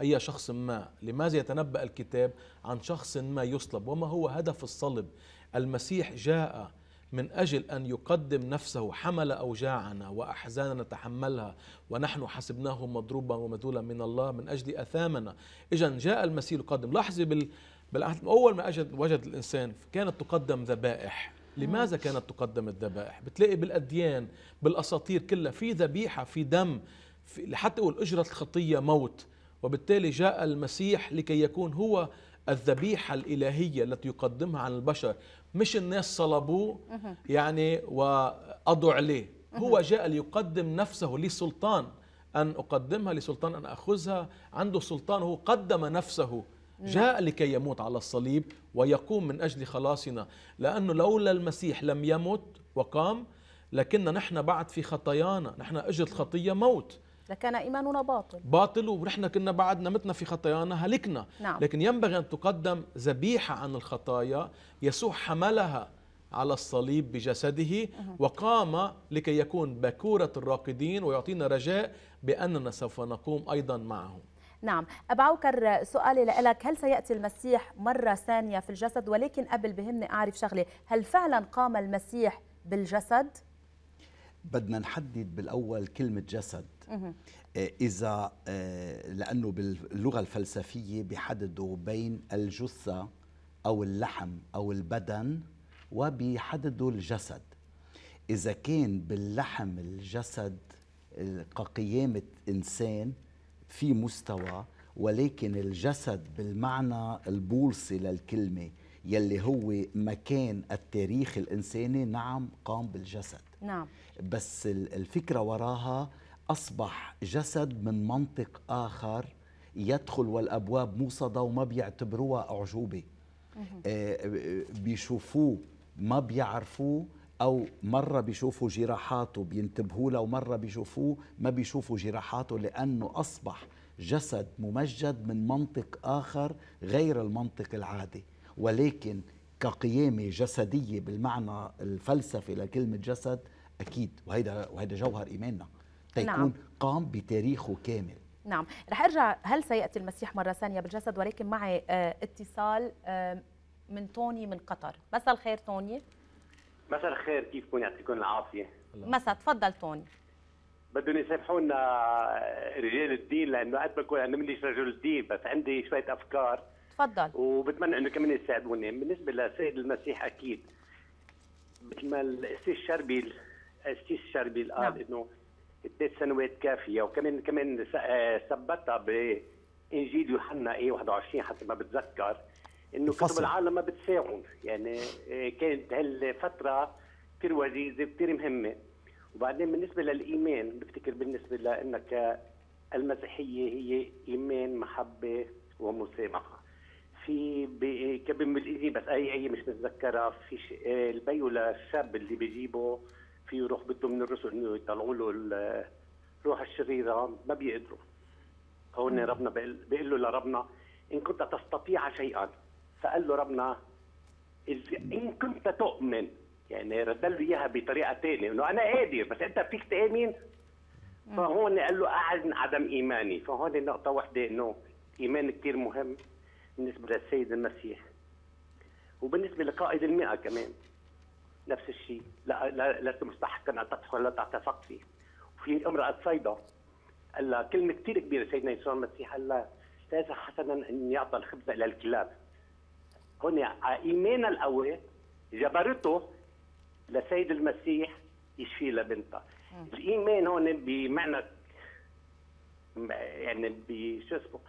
أي شخص ما لماذا يتنبأ الكتاب عن شخص ما يصلب وما هو هدف الصلب المسيح جاء من أجل أن يقدم نفسه حمل أوجاعنا وأحزاننا نتحملها ونحن حسبناه مضروبا ومذولا من الله من أجل أثامنا إذا جاء المسيح يقدم لاحظي بال... بالعهد أول ما أجد وجد الإنسان كانت تقدم ذبائح لماذا نعم. كانت تقدم الذبائح؟ بتلاقي بالأديان بالأساطير كلها في ذبيحة في دم لحتى يقول أجرة الخطية موت وبالتالي جاء المسيح لكي يكون هو الذبيحة الإلهية التي يقدمها عن البشر مش الناس صلبوه يعني وقضوا عليه هو جاء ليقدم نفسه لسلطان أن أقدمها لسلطان أن أخذها عنده سلطان هو قدم نفسه نعم. جاء لكي يموت على الصليب ويقوم من أجل خلاصنا لأنه لولا المسيح لم يمت وقام لكن نحن بعد في خطايانا نحن أجرة الخطية موت لكان إيماننا باطل باطل ونحن كنا بعدنا متنا في خطايانا هلكنا نعم. لكن ينبغي أن تقدم ذبيحة عن الخطايا يسوع حملها على الصليب بجسده وقام لكي يكون بكورة الراقدين ويعطينا رجاء بأننا سوف نقوم أيضا معه نعم أبعوكر عوكر سؤالي لك هل سيأتي المسيح مرة ثانية في الجسد ولكن قبل بهمني أعرف شغلة هل فعلا قام المسيح بالجسد؟ بدنا نحدد بالاول كلمه جسد آه، اذا آه، لانه باللغه الفلسفيه بيحددوا بين الجثه او اللحم او البدن وبيحددوا الجسد اذا كان باللحم الجسد كقيامه آه، انسان في مستوى ولكن الجسد بالمعنى البولصي للكلمه يلي هو مكان التاريخ الانساني نعم قام بالجسد نعم بس الفكرة وراها أصبح جسد من منطق آخر يدخل والأبواب موصدة وما بيعتبروها أعجوبة آه، بيشوفوه ما بيعرفوه أو مرة بيشوفوا جراحاته بينتبهوا له ومرة بيشوفوه ما بيشوفوا جراحاته لأنه أصبح جسد ممجد من منطق آخر غير المنطق العادي ولكن كقيامة جسدية بالمعنى الفلسفي لكلمة جسد أكيد وهيدا, وهيدا جوهر إيماننا تيكون نعم. قام بتاريخه كامل نعم رح ارجع هل سياتي المسيح مره ثانيه بالجسد ولكن معي آه، اتصال آه، من توني من قطر مساء الخير توني مساء الخير كيفكم يعطيكم العافيه مساء تفضل توني بدهم يسامحونا آه، رجال الدين لانه قد بكون انا مليش رجل الدين بس عندي شويه افكار تفضل وبتمنى انه كمان يساعدوني بالنسبه لسيد المسيح اكيد مثل ما السيس شربيل السيس شربيل قال نعم. انه الثلاث سنوات كافيه وكمان كمان ثبتها آه، بانجيل يوحنا اي 21 حتى ما بتذكر انه كتب العالم ما بتساعون يعني آه، كانت هالفتره كثير وجيزه وكثير مهمه وبعدين بالنسبه للايمان بفتكر بالنسبه لانك المسيحيه هي ايمان محبه ومسامحه في كبم الايدي بس اي اي مش متذكرها في البيو للشاب اللي بيجيبه في روح بده من الرسل انه يطلعوا له الروح الشريره ما بيقدروا هون ربنا بيقول له لربنا ان كنت تستطيع شيئا فقال له ربنا ان كنت تؤمن يعني رد له اياها بطريقه ثانيه انه انا قادر بس انت فيك تامن فهون قال له اعلن عدم ايماني فهون نقطه واحده انه ايمان كثير مهم بالنسبه للسيد المسيح وبالنسبه لقائد المئه كمان نفس الشيء لا لا لست مستحقا ان تدخل ولا تعتفق فيه وفي امراه صيدا قال لها كلمه كثير كبيره سيدنا يسوع المسيح قال لها ليس حسنا ان يعطى الخبز الى الكلاب هون ايمانها القوي جبرته لسيد المسيح يشفي لبنتها الايمان هون بمعنى يعني بشو اسمه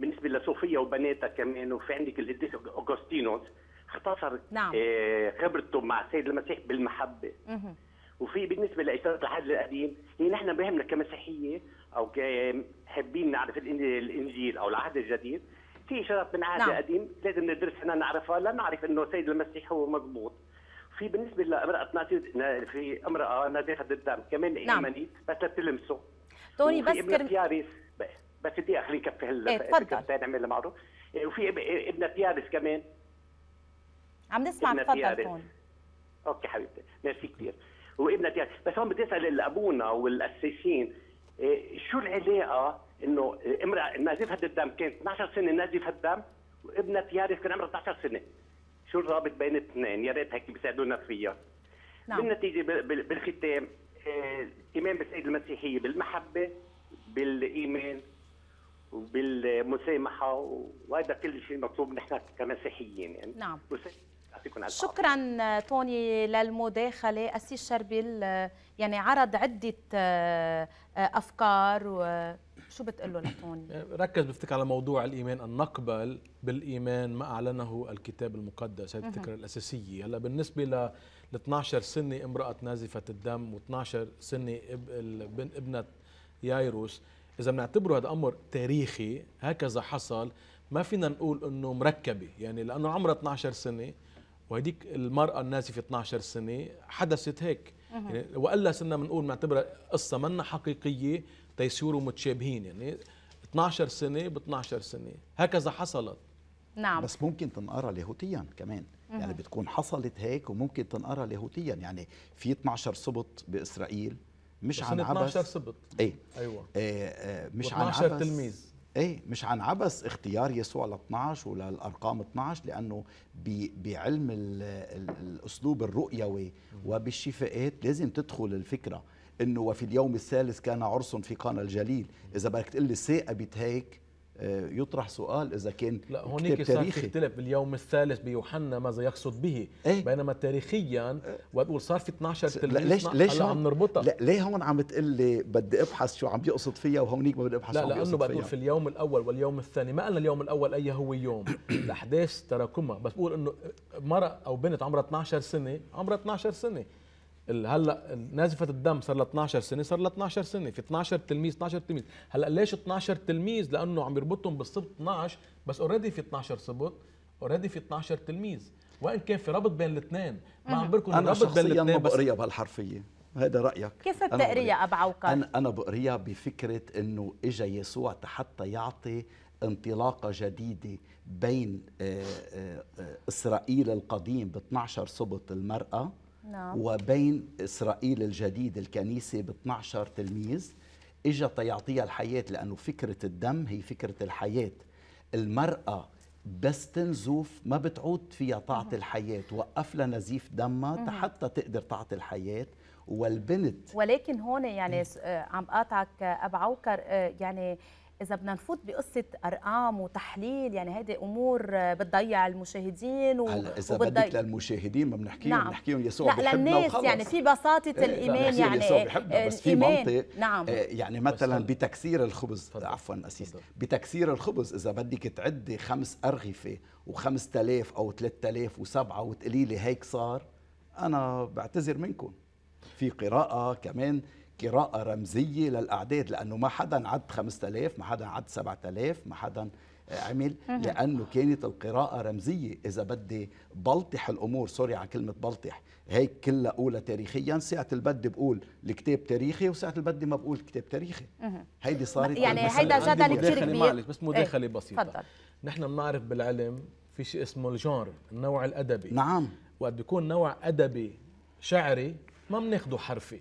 بالنسبه لصوفيا وبناتها كمان وفي عندك القديس اوغستينوس اختصر نعم. آه، خبرته مع السيد المسيح بالمحبه مه. وفي بالنسبه لاشاره العهد القديم هي نحن بهمنا كمسيحيه او كحابين نعرف الانجيل او العهد الجديد في اشارات من عهد نعم. قديم لازم ندرسها نعرفها لنعرف انه السيد المسيح هو مضبوط في بالنسبه لامراه ناتي في امراه نادخه الدم كمان نعم. ايمانيه بس تلمسه توني بس كرم... بس بدي اخليك كفي هلا ايه تفضل نعمل معروف إيه، وفي إيه، ابنه يارس كمان عم نسمع تفضل هون اوكي حبيبتي ميرسي كثير وابنه يارس بس هون بدي اسال الابونا والاساسين إيه، شو العلاقه انه امراه نازفه الدم كانت 12 سنه نازفه الدم وابنه يارس كان عمرها 12 سنه شو الرابط بين الاثنين يا ريت هيك بيساعدونا فيها نعم. بالنتيجه بالختام الايمان بالسيد المسيحيه بالمحبه بالايمان وبالمسامحه وهذا كل شيء مطلوب نحن كمسيحيين يعني نعم شكرا توني للمداخله اسيس شربيل يعني عرض عده آه، افكار وشو بتقول له لتوني؟ ركز بفتك على موضوع الايمان ان نقبل بالايمان ما اعلنه الكتاب المقدس هذه الفكره الاساسيه هلا بالنسبه ل 12 سنه امراه نازفه الدم و12 سنه ابنه يايروس اذا بنعتبره هذا امر تاريخي هكذا حصل ما فينا نقول انه مركبه يعني لانه عمرها 12 سنه وهديك المرأة النازفة 12 سنة حدثت هيك يعني وإلا صرنا بنقول بنعتبرها قصة منا حقيقية تيصيروا متشابهين يعني 12 سنة ب 12 سنة هكذا حصلت نعم بس ممكن تنقرا لاهوتيا كمان يعني بتكون حصلت هيك وممكن تنقرا لاهوتيا يعني في 12 سبط بإسرائيل مش عن عبث 12 سبت اي ايوه إيه،, إيه مش عن عبث تلميذ اي مش عن عبث اختيار يسوع ل 12 وللارقام 12 لانه بعلم الاسلوب الرؤيوي وبالشفاءات لازم تدخل الفكره انه وفي اليوم الثالث كان عرس في قانا الجليل اذا بدك تقول لي ثاقبت هيك آه، يطرح سؤال اذا كان لا هناك صار يختلف باليوم الثالث بيوحنا ماذا يقصد به ايه؟ بينما تاريخيا اه وبقول صار في 12 تلميذ ليش ليش هون... عم نربطها لا ليه هون عم تقول لي بدي ابحث شو عم يقصد فيها وهونيك ما بدي ابحث لا شو عم لانه بقول في اليوم الاول واليوم الثاني ما قلنا اليوم الاول اي هو يوم الاحداث تراكمها بس بقول انه مرأة او بنت عمرها 12 سنه عمرها 12 سنه هلا نازفه الدم صار لها 12 سنه صار لها 12 سنه في 12 تلميذ 12 تلميذ هلا ليش 12 تلميذ لانه عم يربطهم بالسبط 12 بس اوريدي في 12 سبط اوريدي في 12 تلميذ وان كان في ربط بين الاثنين ما عم بركن انا ربط بين الاثنين بس بقريها بهالحرفيه هذا رايك كيف بتقريها ابو عوكر انا انا بقريها بفكره انه اجى يسوع حتى يعطي انطلاقه جديده بين آه، آه، آه، اسرائيل القديم ب 12 سبط المراه نعم. وبين إسرائيل الجديد الكنيسة ب 12 تلميذ إجا تيعطيها الحياة لأنه فكرة الدم هي فكرة الحياة المرأة بس تنزف ما بتعود فيها تعطي الحياة وقف لها نزيف دمها حتى تقدر تعطي الحياة والبنت ولكن هون يعني آه، عم قاطعك أبو عوكر آه، يعني اذا بدنا نفوت بقصه ارقام وتحليل يعني هذه امور بتضيع المشاهدين و... هلا اذا وبتضيع... بدك للمشاهدين ما بنحكيهم نعم. بنحكيهم يسوع لا للناس يعني في بساطه إيه، الايمان يعني يسوع بحبنا بس في منطق نعم. إيه، يعني مثلا بتكسير الخبز عفوا اسيس بتكسير الخبز اذا بدك تعدي خمس ارغفه و5000 او 3000 وسبعه وتقولي لي هيك صار انا بعتذر منكم في قراءه كمان قراءة رمزية للأعداد لأنه ما حدا عد 5000 ما حدا عد 7000 ما حدا عمل لأنه كانت القراءة رمزية إذا بدي بلطح الأمور سوري على كلمة بلطح هيك كلها أولى تاريخيا ساعة البد بقول الكتاب تاريخي وساعة البد ما بقول كتاب تاريخي هيدي صارت يعني هيدا جدل كثير كبير معلش بس مداخلة ايه؟ بسيطة فضل. نحن بنعرف بالعلم في شيء اسمه الجانر النوع الأدبي نعم وقت بيكون نوع أدبي شعري ما بناخده حرفي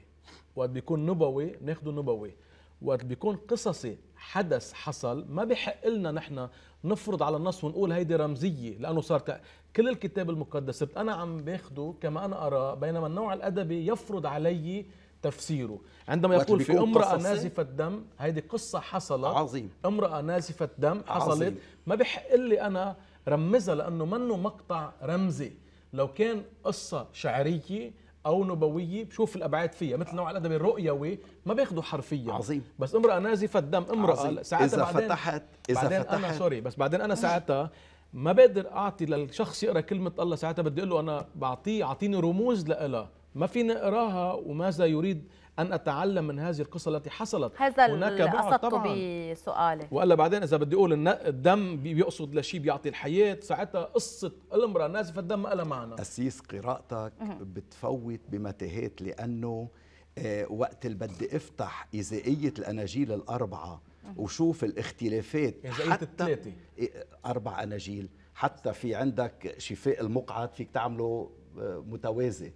وقت بيكون نبوي ناخده نبوي وقت بيكون قصصي حدث حصل ما بحق لنا نحن نفرض على النص ونقول هيدي رمزيه لانه صار ك... كل الكتاب المقدس انا عم باخده كما انا اراه بينما النوع الادبي يفرض علي تفسيره عندما يقول في امرأة نازفة دم هيدي قصة حصلت عظيم امرأة نازفة دم حصلت عظيم. ما بحق لي أنا رمزها لأنه منه مقطع رمزي لو كان قصة شعرية او نبويه بشوف الابعاد فيها مثل نوع الادب الرؤيوي ما بياخذوا حرفيا عظيم بس امراه نازفه الدم امراه ساعتها اذا بعدين فتحت اذا بعدين فتحت انا سوري بس بعدين انا ساعتها ما بقدر اعطي للشخص يقرا كلمه الله ساعتها بدي اقول له انا بعطيه اعطيني رموز لها ما فيني اقراها وماذا يريد ان اتعلم من هذه القصه التي حصلت هذا هناك بعض طبعا بسؤالك والا بعدين اذا بدي اقول الدم بيقصد لشيء بيعطي الحياه ساعتها قصه الامراه نازفه الدم ما لها معنى اسيس قراءتك بتفوت بمتاهات لانه آه، وقت اللي بدي افتح إزائية الاناجيل الاربعه وشوف الاختلافات إزائية الثلاثه إيه، اربع اناجيل حتى في عندك شفاء المقعد فيك تعمله آه، متوازي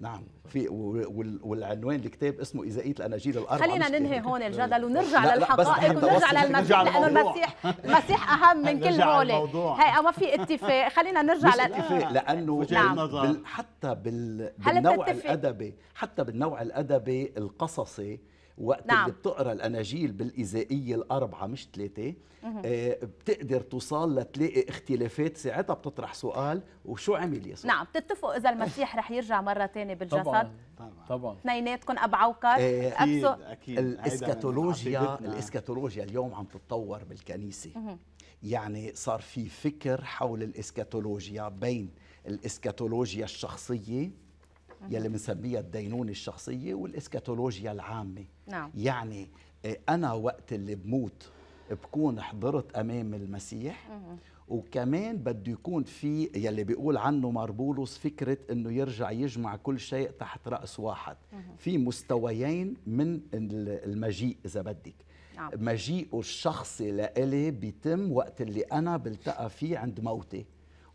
نعم في والعنوان لكتاب اسمه ازائيه الاناجيل الاربعه خلينا ننهي هون الجدل ونرجع لا للحقائق ونرجع للمسيح لانه المسيح المسيح اهم من كل هول هي ما في اتفاق خلينا نرجع مش لل... اتفاق لانه نعم. بال... نعم. حتى بال... بالنوع الادبي حتى بالنوع الادبي القصصي وقت نعم. اللي بتقرا الاناجيل بالازائيه الاربعه مش ثلاثه آه بتقدر توصل لتلاقي اختلافات ساعتها بتطرح سؤال وشو عمل يسوع نعم بتتفقوا اذا المسيح رح يرجع مره ثانيه بالجسد طبعا طبعا اثنيناتكم ابعوكر آه اكيد اكيد الاسكاتولوجيا الاسكاتولوجيا اليوم عم تتطور بالكنيسه يعني صار في فكر حول الاسكاتولوجيا بين الاسكاتولوجيا الشخصيه يلي بنسميها الدينونة الشخصية والإسكاتولوجيا العامة نعم. يعني آه، أنا وقت اللي بموت بكون حضرت أمام المسيح وكمان بده يكون في يلي بيقول عنه ماربولوس فكرة أنه يرجع يجمع كل شيء تحت رأس واحد في مستويين من المجيء إذا بدك نعم. مجيئه الشخصي لإلي بيتم وقت اللي أنا بلتقى فيه عند موتي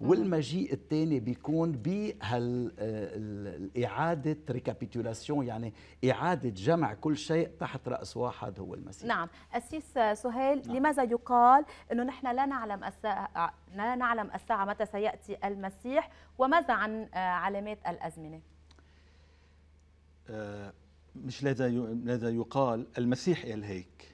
والمجيء الثاني بيكون بهالإعادة آه، ريكابيتولاسيون يعني إعادة جمع كل شيء تحت رأس واحد هو المسيح نعم أسيس آه، سهيل نعم. لماذا يقال أنه نحن لا نعلم الساعة آه، لا نعلم الساعة متى سيأتي المسيح وماذا عن علامات الأزمنة أه مش لذا لذا يقال المسيح قال هيك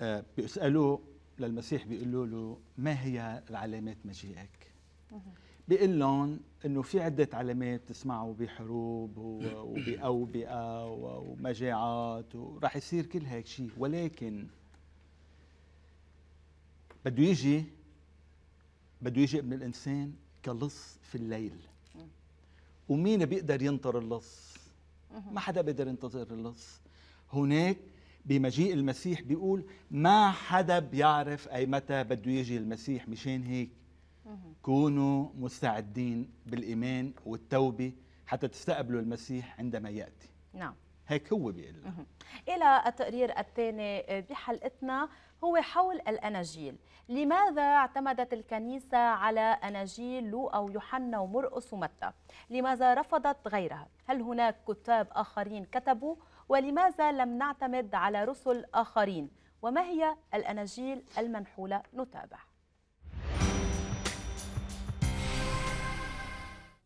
أه بيسألوه للمسيح بيقولوا له ما هي العلامات مجيئك بيقول لهم انه في عده علامات تسمعوا بحروب وباوبئه ومجاعات وراح يصير كل هيك شيء ولكن بده يجي بده يجي ابن الانسان كلص في الليل ومين بيقدر ينطر اللص ما حدا بيقدر ينتظر اللص هناك بمجيء المسيح بيقول ما حدا بيعرف أي متى بده يجي المسيح مشان هيك كونوا مستعدين بالإيمان والتوبة حتى تستقبلوا المسيح عندما يأتي نعم هيك هو بيقول إلى التقرير الثاني بحلقتنا هو حول الأناجيل لماذا اعتمدت الكنيسة على أناجيل لوقا ويوحنا ومرقس ومتى لماذا رفضت غيرها هل هناك كتاب آخرين كتبوا ولماذا لم نعتمد على رسل آخرين وما هي الأناجيل المنحولة نتابع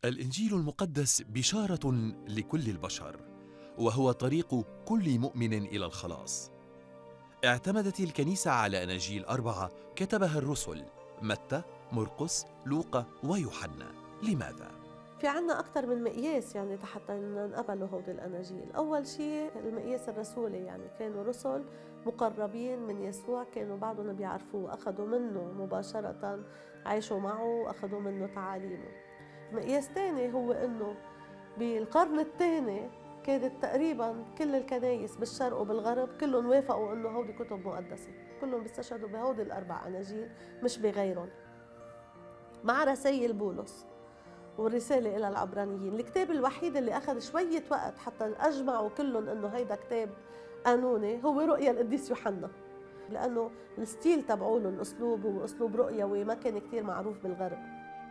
الإنجيل المقدس بشارة لكل البشر وهو طريق كل مؤمن إلى الخلاص اعتمدت الكنيسة على أناجيل أربعة كتبها الرسل متى، مرقس، لوقا ويوحنا لماذا؟ في عنا أكثر من مقياس يعني حتى نقبلوا هود الأناجيل أول شيء المقياس الرسولي يعني كانوا رسل مقربين من يسوع كانوا بعضهم بيعرفوه أخذوا منه مباشرة عاشوا معه وأخذوا منه تعاليمه مقياس ثاني هو أنه بالقرن الثاني كانت تقريبا كل الكنايس بالشرق وبالغرب كلهم وافقوا انه هودي كتب مقدسه كلهم بيستشهدوا بهودي الاربع اناجيل مش بغيرهم مع رسائل بولس والرسالة إلى العبرانيين الكتاب الوحيد اللي أخذ شوية وقت حتى أجمعوا كلهم أنه هيدا كتاب قانوني هو رؤيا القديس يوحنا لأنه الستيل تبعوله الأسلوب هو أسلوب رؤيوي ما كان كتير معروف بالغرب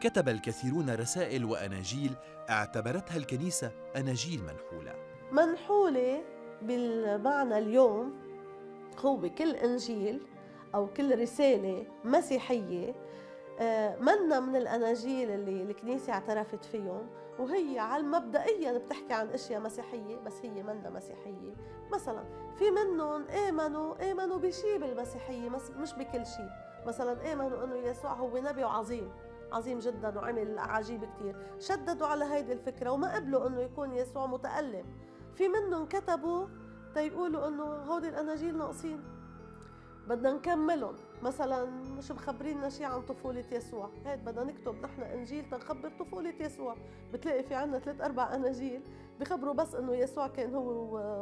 كتب الكثيرون رسائل وأناجيل اعتبرتها الكنيسة أناجيل منحولة منحولة بالمعنى اليوم هو كل إنجيل أو كل رسالة مسيحية آه، منا من الأناجيل اللي الكنيسة اعترفت فيهم وهي على مبدئيا بتحكي عن اشياء مسيحيه بس هي منا مسيحيه مثلا في منهم امنوا امنوا بشيء بالمسيحيه مش بكل شيء مثلا امنوا انه يسوع هو نبي وعظيم عظيم جدا وعمل عجيب كثير شددوا على هيدي الفكره وما قبلوا انه يكون يسوع متالم في منهم كتبوا تيقولوا انه هودي الاناجيل ناقصين بدنا نكملهم مثلا مش مخبريننا شيء عن طفولة يسوع هيك بدنا نكتب نحن إنجيل تنخبر طفولة يسوع بتلاقي في عنا ثلاث أربع أناجيل بخبروا بس إنه يسوع كان هو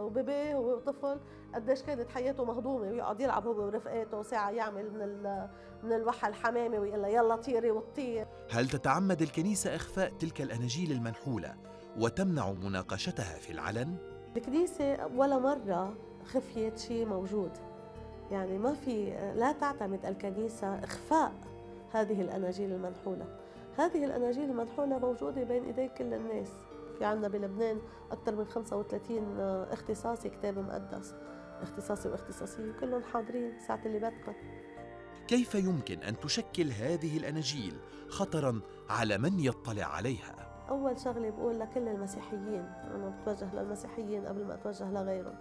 وبيبي هو وطفل قديش كانت حياته مهضومة ويقعد يلعب هو ورفقاته ساعة يعمل من من الوحل حمامة ويقول يلا طيري وتطير هل تتعمد الكنيسة إخفاء تلك الأناجيل المنحولة وتمنع مناقشتها في العلن؟ الكنيسة ولا مرة خفيت شيء موجود يعني ما في لا تعتمد الكنيسة إخفاء هذه الأناجيل المنحولة هذه الأناجيل المنحولة موجودة بين إيدي كل الناس في عندنا بلبنان أكثر من 35 آه، اختصاصي كتاب مقدس اختصاصي واختصاصي كلهم حاضرين ساعة اللي بدكم كيف يمكن أن تشكل هذه الأناجيل خطراً على من يطلع عليها؟ أول شغلة بقول لكل المسيحيين أنا بتوجه للمسيحيين قبل ما أتوجه لغيرهم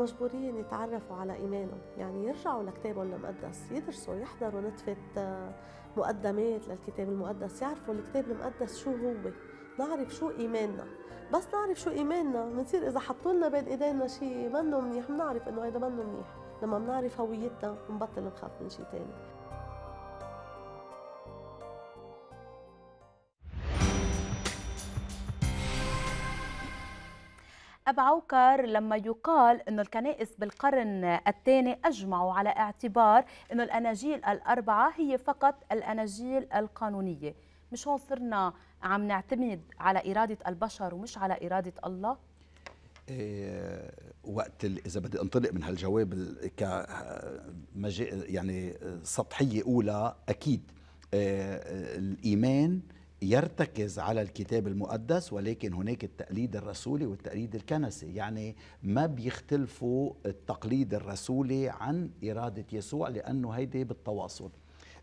مجبورين يتعرفوا على إيمانهم يعني يرجعوا لكتابهم المقدس يدرسوا يحضروا نتفة آه، مقدمات للكتاب المقدس يعرفوا الكتاب المقدس شو هو نعرف شو إيماننا بس نعرف شو إيماننا بنصير إذا حطوا لنا بين إيدينا شيء منه منيح بنعرف إنه هيدا منه منيح لما بنعرف هويتنا بنبطل نخاف من شيء تاني أبا عوكر لما يقال أن الكنائس بالقرن الثاني أجمعوا على اعتبار أن الأناجيل الأربعة هي فقط الأناجيل القانونية مش هون صرنا عم نعتمد على إرادة البشر ومش على إرادة الله؟ إيه، وقت إذا بدي أنطلق من هالجواب ك يعني سطحية أولى أكيد إيه، الإيمان يرتكز على الكتاب المقدس ولكن هناك التقليد الرسولي والتقليد الكنسي يعني ما بيختلفوا التقليد الرسولي عن إرادة يسوع لأنه هيدي بالتواصل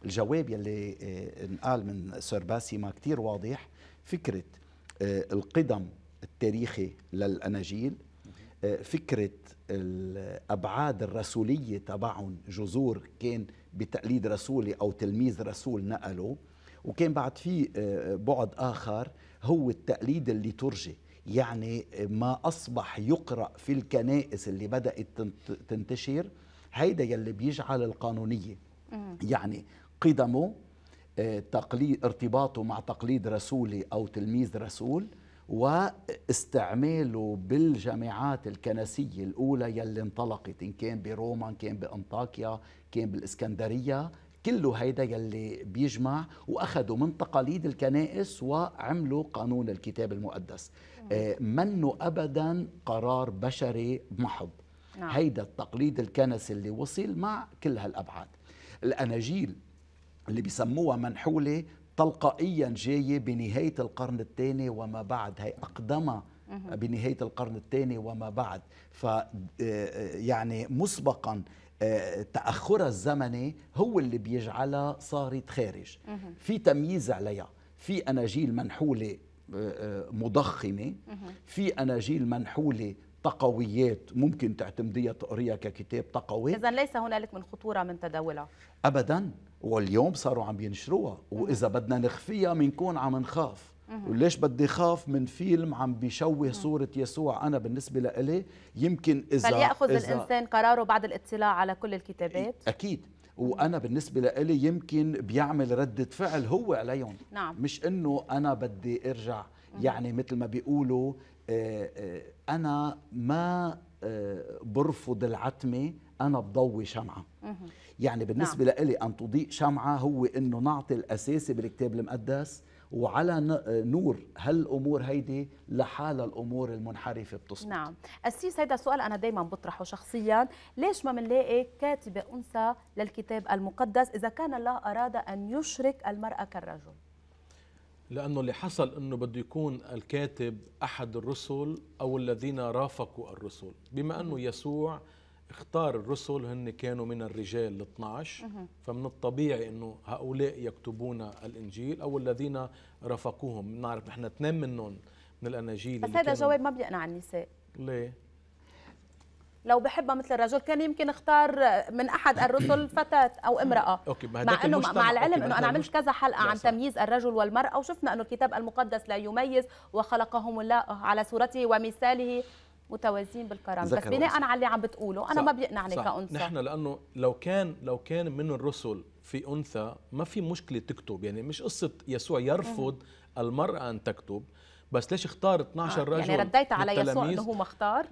الجواب يلي آه، انقال من سير ما كتير واضح فكرة آه، القدم التاريخي للأناجيل آه، فكرة الأبعاد الرسولية تبعهم جذور كان بتقليد رسولي أو تلميذ رسول نقله وكان بعد في آه، بعد آخر هو التقليد الليتورجي يعني ما أصبح يقرأ في الكنائس اللي بدأت تنتشر هيدا يلي بيجعل القانونية يعني قدمه آه، تقليد ارتباطه مع تقليد رسولي أو تلميذ رسول واستعماله بالجامعات الكنسية الأولى يلي انطلقت إن كان بروما إن كان بأنطاكيا كان بالإسكندرية كله هيدا يلي بيجمع واخذوا من تقاليد الكنائس وعملوا قانون الكتاب المقدس آه، منه ابدا قرار بشري محض نعم. هيدا التقليد الكنسي اللي وصل مع كل هالابعاد الاناجيل اللي بيسموها منحوله تلقائيا جايه بنهايه القرن الثاني وما بعد هي اقدمها بنهايه القرن الثاني وما بعد ف آه، آه، يعني مسبقا تاخرها الزمني هو اللي بيجعلها صارت خارج في تمييز عليها في اناجيل منحوله آه، آه، مضخمه في اناجيل منحوله تقويات ممكن تعتمديها تقريها ككتاب تقوي اذا ليس هنالك من خطوره من تداولها ابدا واليوم صاروا عم ينشروها واذا بدنا نخفيها بنكون عم نخاف وليش بدي خاف من فيلم عم بيشوه صورة يسوع أنا بالنسبة لإلي يمكن إذا فليأخذ إذا الإنسان قراره بعد الاطلاع على كل الكتابات أكيد وانا بالنسبه لإلي يمكن بيعمل رده فعل هو عليهم نعم. مش انه انا بدي ارجع يعني مثل ما بيقولوا آه، آه، انا ما آه، برفض العتمه انا بضوي شمعه يعني بالنسبه نعم. لإلي ان تضيء شمعه هو انه نعطي الاساسي بالكتاب المقدس وعلى نور هالامور هيدي لحالها الامور المنحرفه بتصبح نعم السيس هيدا سؤال انا دائما بطرحه شخصيا ليش ما بنلاقي كاتبه انثى للكتاب المقدس اذا كان الله اراد ان يشرك المراه كالرجل لانه اللي حصل انه بده يكون الكاتب احد الرسل او الذين رافقوا الرسل بما انه يسوع اختار الرسل هن كانوا من الرجال ال 12 فمن الطبيعي انه هؤلاء يكتبون الانجيل او الذين رافقوهم نعرف نحن اثنين منهم من الاناجيل بس هذا جواب ما بيقنع النساء ليه؟ لو بحبها مثل الرجل كان يمكن اختار من احد الرسل فتاه او امراه أوكي مع انه مع العلم انه انا عملت كذا حلقه عن تمييز الرجل والمراه وشفنا انه الكتاب المقدس لا يميز وخلقهم الله على صورته ومثاله متوازيين بالكرم بس بناء على اللي عم بتقوله انا صح. ما بيقنعني كانثى نحن لانه لو كان لو كان من الرسل في انثى ما في مشكله تكتب يعني مش قصه يسوع يرفض المراه ان تكتب بس ليش اختار 12 آه. يعني رجل يعني رديت على يسوع انه هو ما اختار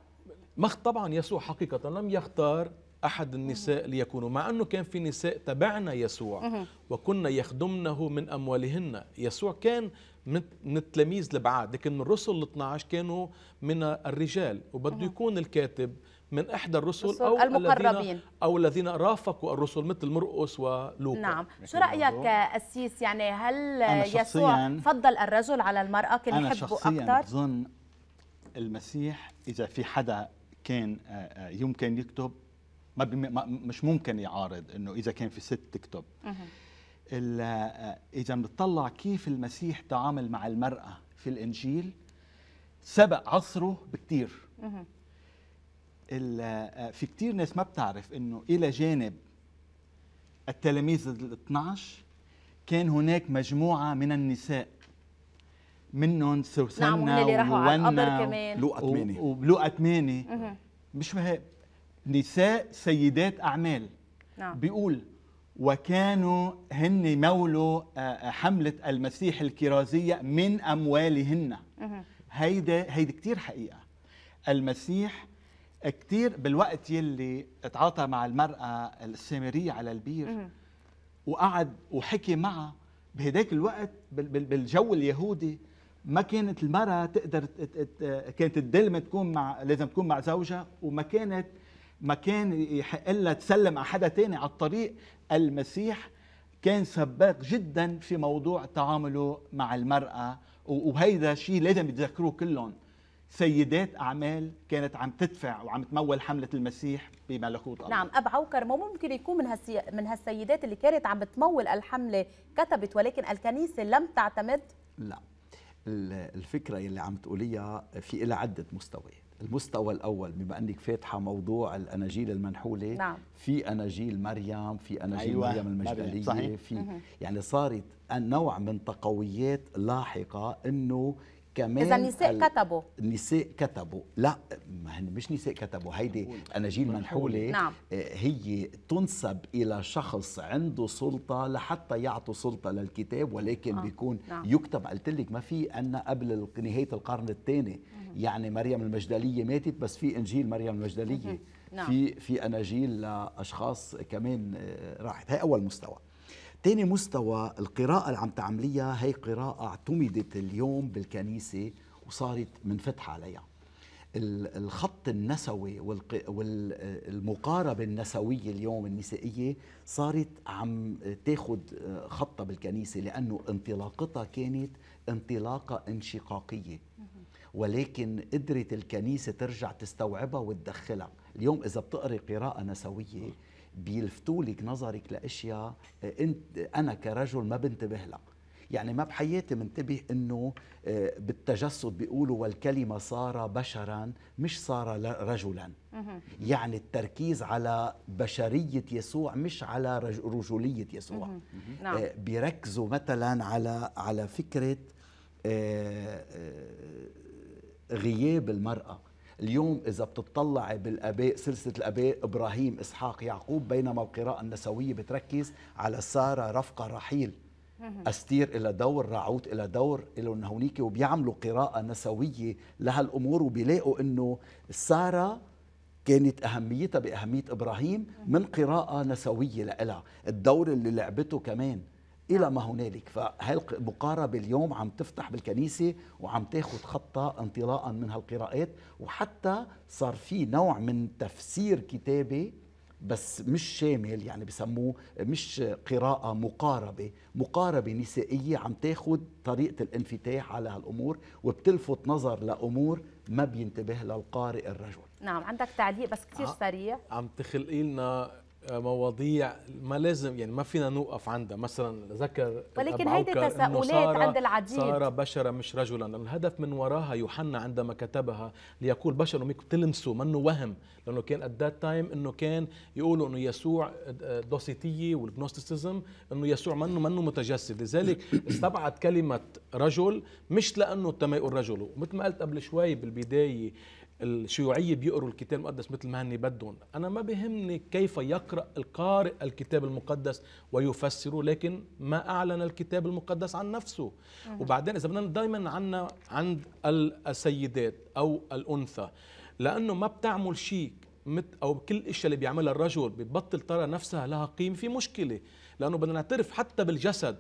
طبعا يسوع حقيقه لم يختار أحد النساء ليكونوا مع أنه كان في نساء تبعنا يسوع وكنا يخدمنه من أموالهن يسوع كان من التلاميذ البعاد لكن الرسل ال 12 كانوا من الرجال وبده يكون الكاتب من احدى الرسل او المقربين او الذين رافقوا الرسل مثل مرقس ولوقا نعم شو رايك قسيس يعني هل يسوع فضل الرجل على المراه كان يحبه اكثر انا شخصيا بظن المسيح اذا في حدا كان آه، آه، يمكن يكتب ما, بم... ما مش ممكن يعارض انه اذا كان في ست تكتب آه، اذا بنطلع كيف المسيح تعامل مع المراه في الانجيل سبق عصره بكثير آه، آه، في كثير ناس ما بتعرف انه الى جانب التلاميذ ال 12 كان هناك مجموعه من النساء منهم سوسنة نعم اللي راحوا 8 ولقا 8 مش مهم نساء سيدات أعمال نعم. بيقول وكانوا هن مولوا آه، آه، حملة المسيح الكرازية من أموالهن هيدا هيدي كتير حقيقة المسيح كتير بالوقت يلي اتعاطى مع المرأة السامرية على البير وقعد وحكي معها بهداك الوقت بالجو اليهودي ما كانت المرأة تقدر كانت الدلمة تكون مع لازم تكون مع زوجها وما كانت ما كان يحق لها تسلم على حدا تاني على الطريق المسيح كان سباق جدا في موضوع تعامله مع المرأة وهيدا شيء لازم يتذكروه كلهم سيدات أعمال كانت عم تدفع وعم تمول حملة المسيح بملكوت الله نعم أب عوكر ما ممكن يكون من, هالسي... من هالسيدات اللي كانت عم تمول الحملة كتبت ولكن الكنيسة لم تعتمد لا الفكرة اللي عم تقوليها في إلى عدة مستويات المستوى الأول بما أنك فاتحة موضوع الأناجيل المنحولة نعم. في أناجيل مريم في أناجيل أيوة. مريم المجدلية صحيح. في يعني صارت نوع من تقويات لاحقة أنه كمان إذا النساء ال... كتبوا النساء كتبوا لا ما هن مش نساء كتبوا هيدي أناجيل منحولة نعم. آه، هي تنسب إلى شخص عنده سلطة لحتى يعطوا سلطة للكتاب ولكن آه. بيكون نعم. يكتب قلت لك ما في أن قبل نهاية القرن الثاني يعني مريم المجدليه ماتت بس في انجيل مريم المجدليه نعم. في في اناجيل لاشخاص كمان آه، راحت هي اول مستوى ثاني مستوى القراءة اللي عم تعمليها هي قراءة اعتمدت اليوم بالكنيسة وصارت منفتحة عليها الخط النسوي والمقاربة آه، النسوية اليوم النسائية صارت عم تاخذ آه، خطة بالكنيسة لأنه انطلاقتها كانت انطلاقه انشقاقيه ولكن قدرت الكنيسه ترجع تستوعبها وتدخلها اليوم اذا بتقري قراءه نسويه بيلفتولك نظرك لاشياء انت انا كرجل ما بنتبه لها يعني ما بحياتي منتبه انه آه، بالتجسد بيقولوا والكلمه صار بشرا مش صار رجلا يعني التركيز على بشريه يسوع مش على رجوليه يسوع نعم. آه، بيركزوا مثلا على على فكره آه، غياب المراه اليوم إذا بتطلعي بالآباء سلسلة الآباء إبراهيم إسحاق يعقوب بينما القراءة النسوية بتركز على سارة رفقة رحيل أستير إلى دور راعوت إلى دور إلى هونيك وبيعملوا قراءة نسوية لهالأمور وبيلاقوا أنه سارة كانت أهميتها بأهمية إبراهيم من قراءة نسوية لها الدور اللي لعبته كمان إلى ما هنالك فهالمقاربة اليوم عم تفتح بالكنيسة وعم تاخد خطة انطلاقا من هالقراءات وحتى صار في نوع من تفسير كتابي بس مش شامل يعني بسموه مش قراءة مقاربة مقاربة نسائية عم تاخد طريقة الانفتاح على هالأمور وبتلفت نظر لأمور ما بينتبه لها القارئ الرجل نعم عندك تعليق بس كتير سريع عم تخلقي لنا آه، مواضيع ما لازم يعني ما فينا نوقف عندها مثلا ذكر ولكن هيدي تساؤلات عند العديد صار بشرا مش رجلا الهدف من وراها يوحنا عندما كتبها ليقول بشر وميك تلمسوا منه وهم لانه كان ات ذات تايم انه كان يقولوا انه يسوع آه، آه، دوسيتيه والجنوستيسيزم انه يسوع منه منه متجسد لذلك استبعد كلمه رجل مش لانه تما يقول رجل ومثل ما قلت قبل شوي بالبدايه الشيوعية بيقروا الكتاب المقدس مثل ما هن بدهم أنا ما بهمني كيف يقرأ القارئ الكتاب المقدس ويفسره لكن ما أعلن الكتاب المقدس عن نفسه وبعدين إذا بدنا دايما عنا عند السيدات أو الأنثى لأنه ما بتعمل شيء او كل الاشياء اللي بيعملها الرجل بتبطل ترى نفسها لها قيمه في مشكله لانه بدنا نعترف حتى بالجسد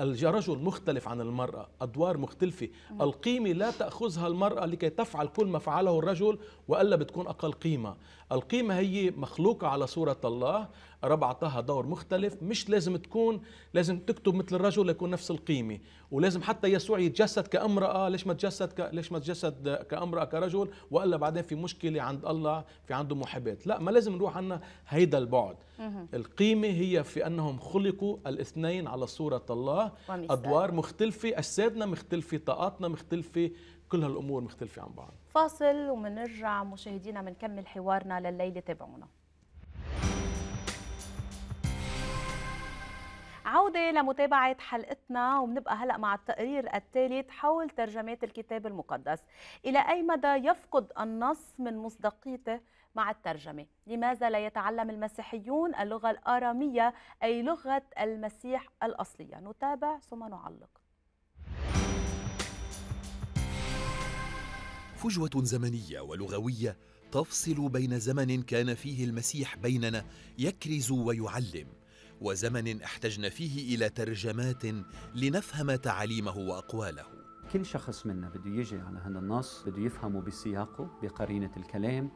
الرجل مختلف عن المرأة أدوار مختلفة القيمة لا تأخذها المرأة لكي تفعل كل ما فعله الرجل وألا بتكون أقل قيمة القيمة هي مخلوقة على صورة الله رب أعطاها دور مختلف مش لازم تكون لازم تكتب مثل الرجل ليكون نفس القيمة ولازم حتى يسوع يتجسد كامرأة ليش ما تجسد ك... ليش ما تجسد كامرأة كرجل وإلا بعدين في مشكلة عند الله في عنده محبات لا ما لازم نروح عنا هيدا البعد القيمة هي في أنهم خلقوا الاثنين على صورة الله أدوار مختلفة أجسادنا مختلفة طاقاتنا مختلفة كل هالأمور مختلفة عن بعض فاصل ومنرجع مشاهدينا بنكمل حوارنا لليله تابعونا عودة لمتابعة حلقتنا وبنبقى هلأ مع التقرير الثالث حول ترجمات الكتاب المقدس إلى أي مدى يفقد النص من مصداقيته مع الترجمة لماذا لا يتعلم المسيحيون اللغة الآرامية أي لغة المسيح الأصلية نتابع ثم نعلق فجوه زمنيه ولغويه تفصل بين زمن كان فيه المسيح بيننا يكرز ويعلم وزمن احتجنا فيه الى ترجمات لنفهم تعاليمه واقواله كل شخص منا بده يجي على هذا النص بده يفهمه بسياقه بقرينه الكلام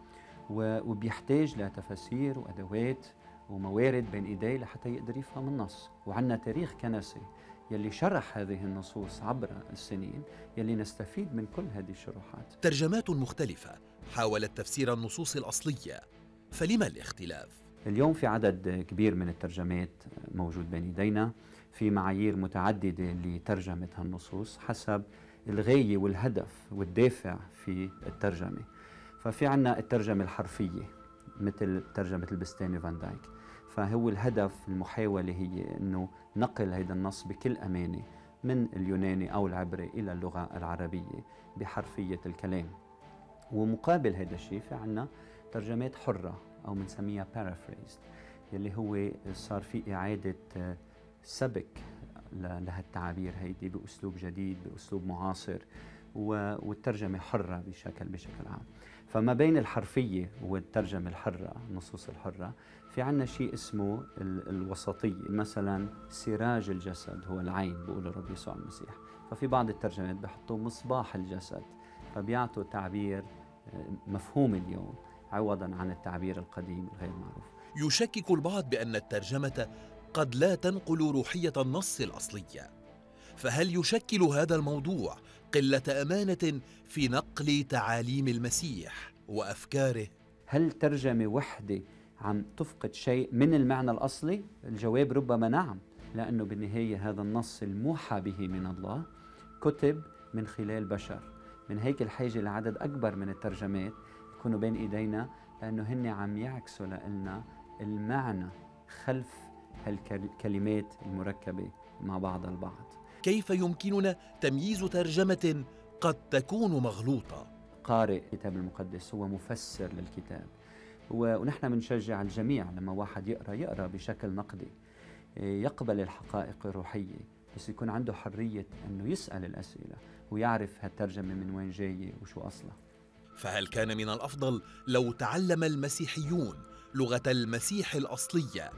وبيحتاج لتفاسير وادوات وموارد بين ايديه لحتى يقدر يفهم النص وعندنا تاريخ كنسي يلي شرح هذه النصوص عبر السنين يلي نستفيد من كل هذه الشروحات ترجمات مختلفة حاولت تفسير النصوص الأصلية فلما الاختلاف؟ اليوم في عدد كبير من الترجمات موجود بين ايدينا في معايير متعدده لترجمه هالنصوص حسب الغايه والهدف والدافع في الترجمه ففي عنا الترجمه الحرفيه مثل ترجمه البستاني فان دايك فهو الهدف المحاوله هي انه نقل هيدا النص بكل أمانة من اليوناني أو العبري إلى اللغة العربية بحرفية الكلام ومقابل هذا الشيء في عنا ترجمات حرة أو بنسميها paraphrased يلي هو صار في إعادة آه، سبك لهالتعابير هيدي بأسلوب جديد بأسلوب معاصر والترجمة حرة بشكل بشكل عام فما بين الحرفية والترجمة الحرة النصوص الحرة في عنا شيء اسمه الوسطية مثلا سراج الجسد هو العين بيقول الرب يسوع المسيح ففي بعض الترجمات بحطوا مصباح الجسد فبيعطوا تعبير آه، مفهوم اليوم عوضا عن التعبير القديم الغير معروف يشكك البعض بأن الترجمة قد لا تنقل روحية النص الأصلية فهل يشكل هذا الموضوع قلة أمانة في نقل تعاليم المسيح وأفكاره؟ هل ترجمة وحدة عم تفقد شيء من المعنى الأصلي الجواب ربما نعم لأنه بالنهاية هذا النص الموحى به من الله كتب من خلال بشر من هيك الحاجة لعدد أكبر من الترجمات يكونوا بين إيدينا لأنه هن عم يعكسوا لنا المعنى خلف هالكلمات المركبة مع بعض البعض كيف يمكننا تمييز ترجمة قد تكون مغلوطة؟ قارئ الكتاب المقدس هو مفسر للكتاب ونحن بنشجع الجميع لما واحد يقرا يقرا بشكل نقدي يقبل الحقائق الروحيه بس يكون عنده حريه انه يسال الاسئله ويعرف هالترجمه من وين جايه وشو اصلها فهل كان من الافضل لو تعلم المسيحيون لغه المسيح الاصليه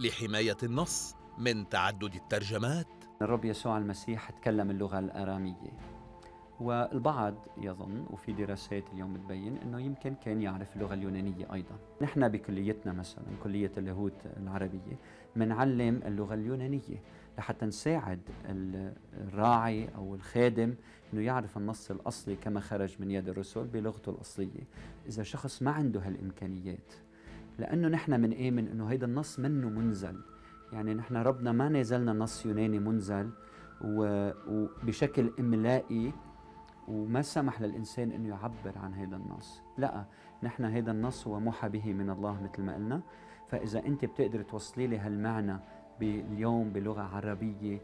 لحمايه النص من تعدد الترجمات الرب يسوع المسيح تكلم اللغه الاراميه والبعض يظن وفي دراسات اليوم بتبين انه يمكن كان يعرف اللغه اليونانيه ايضا نحن بكليتنا مثلا كليه اللاهوت العربيه منعلم اللغه اليونانيه لحتى نساعد الراعي او الخادم انه يعرف النص الاصلي كما خرج من يد الرسل بلغته الاصليه اذا شخص ما عنده هالامكانيات لانه نحن بنآمن انه هيدا النص منه منزل يعني نحن ربنا ما نزلنا نص يوناني منزل وبشكل املائي وما سمح للإنسان أنه يعبر عن هذا النص لا نحن هذا النص هو محى به من الله مثل ما قلنا فإذا أنت بتقدر توصلي لي هالمعنى اليوم بلغة عربية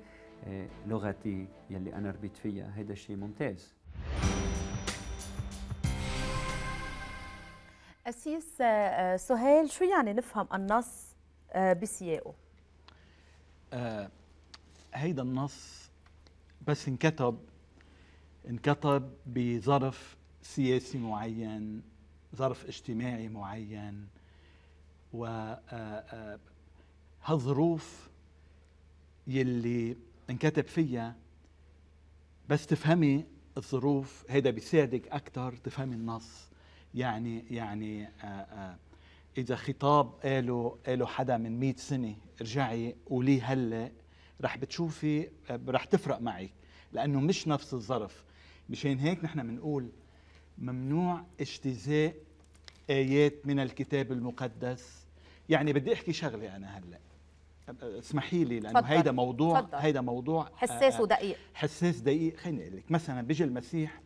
آه، لغتي يلي أنا ربيت فيها هذا الشيء ممتاز أسيس آه، آه، سهيل شو يعني نفهم النص بسياقه؟ آه هيدا النص بس انكتب انكتب بظرف سياسي معين ظرف اجتماعي معين و آه، آه، هالظروف يلي انكتب فيها بس تفهمي الظروف هيدا بيساعدك اكثر تفهمي النص يعني يعني آه، اذا خطاب قاله قاله حدا من 100 سنه ارجعي قوليه هلا رح بتشوفي رح تفرق معك لانه مش نفس الظرف مشان هيك نحن بنقول ممنوع اجتزاء آيات من الكتاب المقدس يعني بدي أحكي شغلة أنا هلأ اسمحي لي لانه هيدا موضوع فضل. هيدا موضوع حساس آه، ودقيق حساس دقيق خليني اقول لك مثلا بيجي المسيح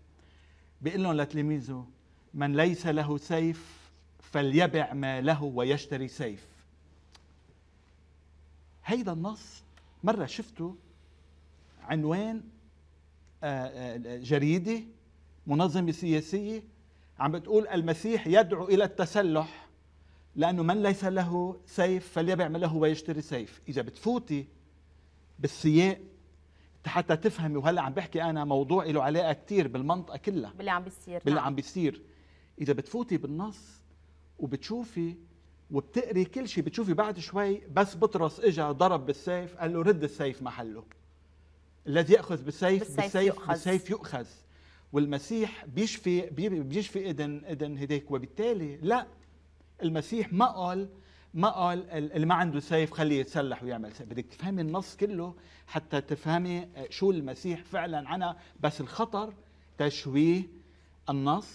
بيقول لهم لتلاميذه من ليس له سيف فليبع ما له ويشتري سيف هيدا النص مره شفته عنوان آه، آه، جريدة منظمة سياسية عم بتقول المسيح يدعو إلى التسلح لأنه من ليس له سيف فليبع ما له ويشتري سيف إذا بتفوتي بالسياق حتى تفهمي وهلا عم بحكي انا موضوع له علاقه كثير بالمنطقه كلها باللي عم بيصير باللي نعم. عم بيصير اذا بتفوتي بالنص وبتشوفي وبتقري كل شيء بتشوفي بعد شوي بس بطرس اجى ضرب بالسيف قال له رد السيف محله الذي ياخذ بالسيف بالسيف بالسيف يؤخذ, بالسيف يؤخذ. والمسيح بيشفي بيشفي اذن اذن هديك وبالتالي لا المسيح ما قال ما قال اللي ما عنده سيف خليه يتسلح ويعمل سيف بدك تفهمي النص كله حتى تفهمي شو المسيح فعلا عنا بس الخطر تشويه النص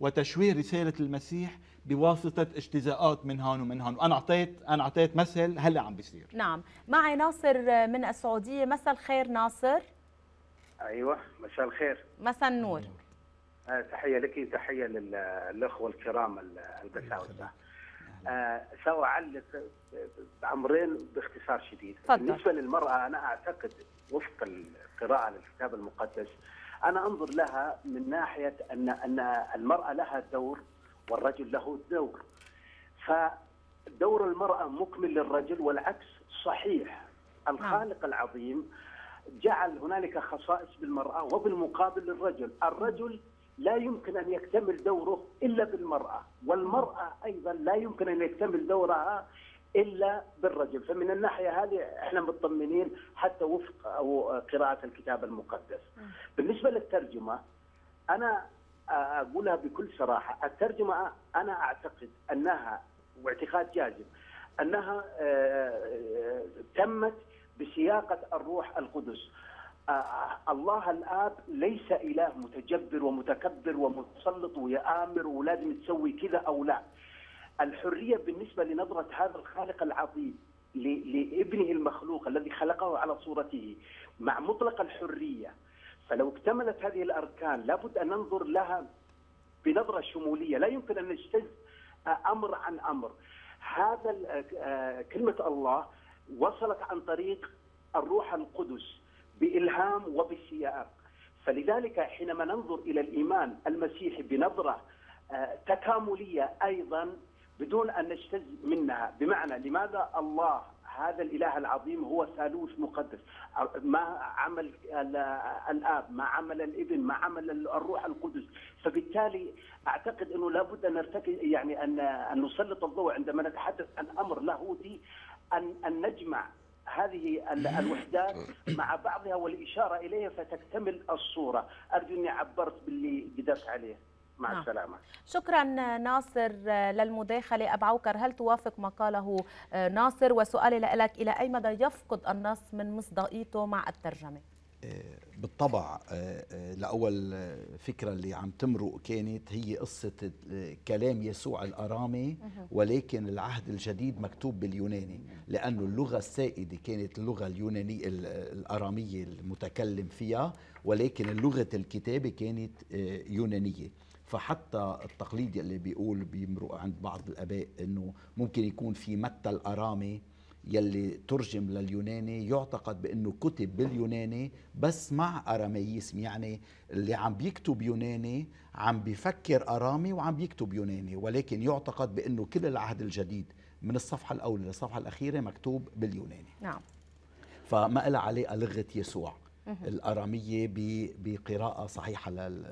وتشويه رسالة المسيح بواسطه اجتزاءات من هون ومن هون وانا اعطيت انا اعطيت مثل هلا عم بيصير نعم معي ناصر من السعوديه مساء الخير ناصر ايوه مساء الخير مساء النور آه تحيه لك تحيه للاخوه الكرام البساوسه آه سوى علق بامرين باختصار شديد فضل. بالنسبه للمراه انا اعتقد وفق القراءه للكتاب المقدس انا انظر لها من ناحيه ان ان المراه لها دور والرجل له دور فدور المرأة مكمل للرجل والعكس صحيح نعم. الخالق العظيم جعل هنالك خصائص بالمرأة وبالمقابل للرجل الرجل لا يمكن أن يكتمل دوره إلا بالمرأة والمرأة أيضا لا يمكن أن يكتمل دورها الا بالرجل فمن الناحيه هذه احنا مطمنين حتى وفق او قراءه الكتاب المقدس نعم. بالنسبه للترجمه انا اقولها بكل صراحه الترجمه انا اعتقد انها واعتقاد جازم انها آه، آه، تمت بسياقه الروح القدس آه، الله الاب ليس اله متجبر ومتكبر ومتسلط ويامر ولازم تسوي كذا او لا الحريه بالنسبه لنظره هذا الخالق العظيم لابنه المخلوق الذي خلقه على صورته مع مطلق الحريه فلو اكتملت هذه الاركان لابد ان ننظر لها بنظره شموليه، لا يمكن ان نجتز امر عن امر. هذا آه، كلمه الله وصلت عن طريق الروح القدس بالهام وبسياق. فلذلك حينما ننظر الى الايمان المسيحي بنظره آه، تكامليه ايضا بدون ان نجتز منها، بمعنى لماذا الله هذا الاله العظيم هو ثالوث مقدس ما عمل الاب ما عمل الابن ما عمل الروح القدس فبالتالي اعتقد انه لابد ان نرتكز يعني ان ان نسلط الضوء عندما نتحدث عن امر لاهوتي ان ان نجمع هذه الوحدات مع بعضها والاشاره اليها فتكتمل الصوره ارجو اني عبرت باللي قدرت عليه مع نعم. السلامة شكرا ناصر للمداخلة أبو عوكر هل توافق ما قاله ناصر وسؤالي لك إلى أي مدى يفقد النص من مصداقيته مع الترجمة آه، بالطبع آه، آه، لأول فكرة اللي عم تمرق كانت هي قصة كلام يسوع الأرامي ولكن العهد الجديد مكتوب باليوناني لأنه اللغة السائدة كانت اللغة اليونانية الأرامية المتكلم فيها ولكن لغة الكتابة كانت يونانية فحتى التقليد يلي بيقول بيمرق عند بعض الاباء انه ممكن يكون في متى الارامي يلي ترجم لليوناني يعتقد بانه كتب باليوناني بس مع اراميسم يعني اللي عم بيكتب يوناني عم بيفكر ارامي وعم بيكتب يوناني ولكن يعتقد بانه كل العهد الجديد من الصفحه الاولى للصفحه الاخيره مكتوب باليوناني نعم فما لها علاقه لغه يسوع الاراميه بقراءه صحيحه لل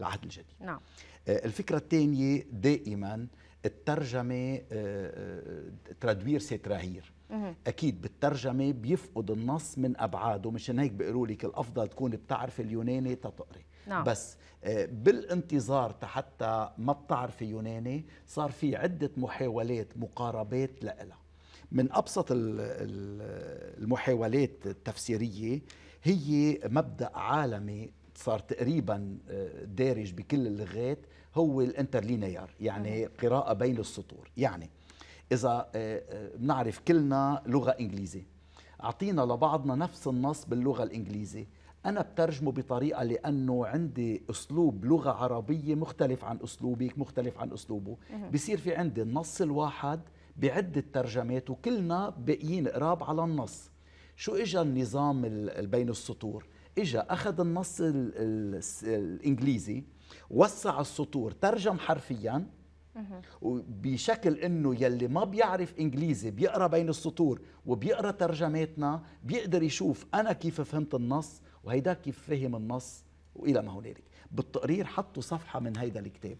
العهد الجديد نعم. آه، الفكرة الثانية دائما الترجمة آه، آه، ترادوير سي تراهير اكيد بالترجمه بيفقد النص من ابعاده مشان هيك بيقولوا لك الافضل تكون بتعرفي اليوناني تتقري نعم. بس بالانتظار حتى ما بتعرفي يوناني صار في عده محاولات مقاربات لها من ابسط المحاولات التفسيريه هي مبدا عالمي صار تقريبا آه، دارج بكل اللغات هو الانترلينير يعني قراءة بين السطور يعني إذا آه، آه، بنعرف كلنا لغة إنجليزي أعطينا لبعضنا نفس النص باللغة الإنجليزي أنا بترجمه بطريقة لأنه عندي أسلوب لغة عربية مختلف عن أسلوبك مختلف عن أسلوبه بصير في عندي النص الواحد بعدة ترجمات وكلنا باقيين قراب على النص شو إجا النظام بين السطور اجى اخذ النص الـ الـ الانجليزي وسع السطور ترجم حرفيا وبشكل انه يلي ما بيعرف انجليزي بيقرا بين السطور وبيقرا ترجماتنا بيقدر يشوف انا كيف فهمت النص وهيداك كيف فهم النص والى ما هنالك بالتقرير حطوا صفحه من هيدا الكتاب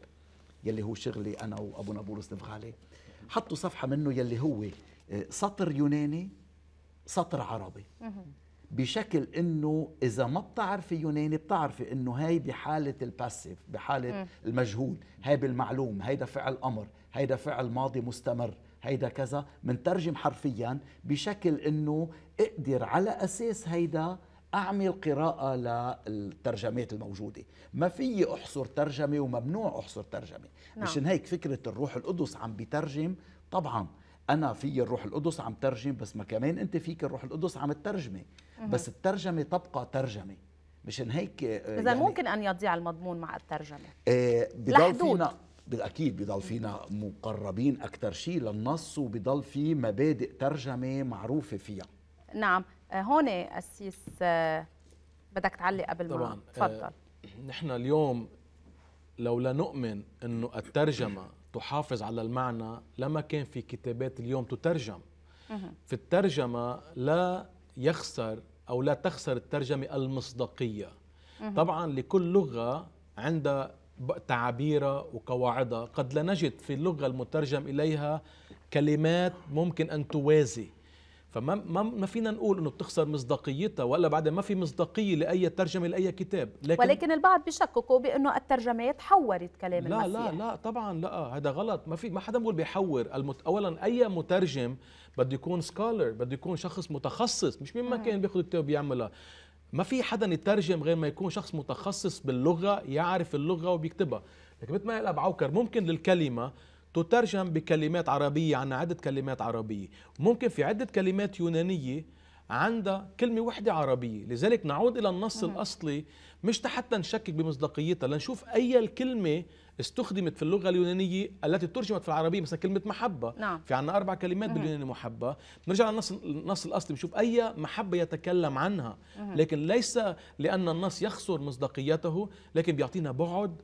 يلي هو شغلي انا وابو نابولس نفغالي حطوا صفحه منه يلي هو آه، سطر يوناني سطر عربي بشكل انه اذا ما بتعرفي يوناني بتعرفي انه هاي بحاله الباسيف بحاله م. المجهول هاي بالمعلوم هيدا فعل امر هيدا فعل ماضي مستمر هيدا كذا منترجم حرفيا بشكل انه اقدر على اساس هيدا اعمل قراءه للترجمات الموجوده ما في احصر ترجمه وممنوع احصر ترجمه نعم. مشان هيك فكره الروح القدس عم بترجم طبعا انا في الروح القدس عم ترجم بس ما كمان انت فيك الروح القدس عم تترجمي بس الترجمه تبقى ترجمه مشان هيك آه، اذا يعني ممكن ان يضيع المضمون مع الترجمه آه بضل فينا اكيد بضل فينا مقربين اكثر شيء للنص وبضل في مبادئ ترجمه معروفه فيها نعم آه، هون اسيس آه، بدك تعلق قبل طبعاً ما تفضل آه نحن اليوم لو لا نؤمن انه الترجمه تحافظ على المعنى لما كان في كتابات اليوم تترجم في الترجمة لا يخسر أو لا تخسر الترجمة المصداقية طبعا لكل لغة عندها تعابيرها وقواعدها قد لا نجد في اللغة المترجم إليها كلمات ممكن أن توازي فما ما فينا نقول انه بتخسر مصداقيتها ولا بعد ما في مصداقيه لاي ترجمه لاي كتاب لكن ولكن البعض بيشككوا بانه الترجمات حورت كلام لا المسيح لا لا طبعا لا هذا غلط ما في ما حدا بيقول بيحور المت... اولا اي مترجم بده يكون سكولر بده يكون شخص متخصص مش مين ما كان بياخذ الكتاب بيعملها ما في حدا يترجم غير ما يكون شخص متخصص باللغه يعرف اللغه وبيكتبها لكن مثل ما قال ابو عوكر ممكن للكلمه تترجم بكلمات عربية عندنا عدة كلمات عربية ممكن في عدة كلمات يونانية عندها كلمة واحدة عربية لذلك نعود إلى النص مم. الأصلي مش حتى نشكك بمصداقيتها لنشوف أي الكلمة استخدمت في اللغة اليونانية التي ترجمت في العربية مثلا كلمة محبة نعم. في عنا أربع كلمات باليوناني محبة نرجع للنص النص الأصلي نشوف أي محبة يتكلم عنها مم. لكن ليس لأن النص يخسر مصداقيته لكن بيعطينا بعد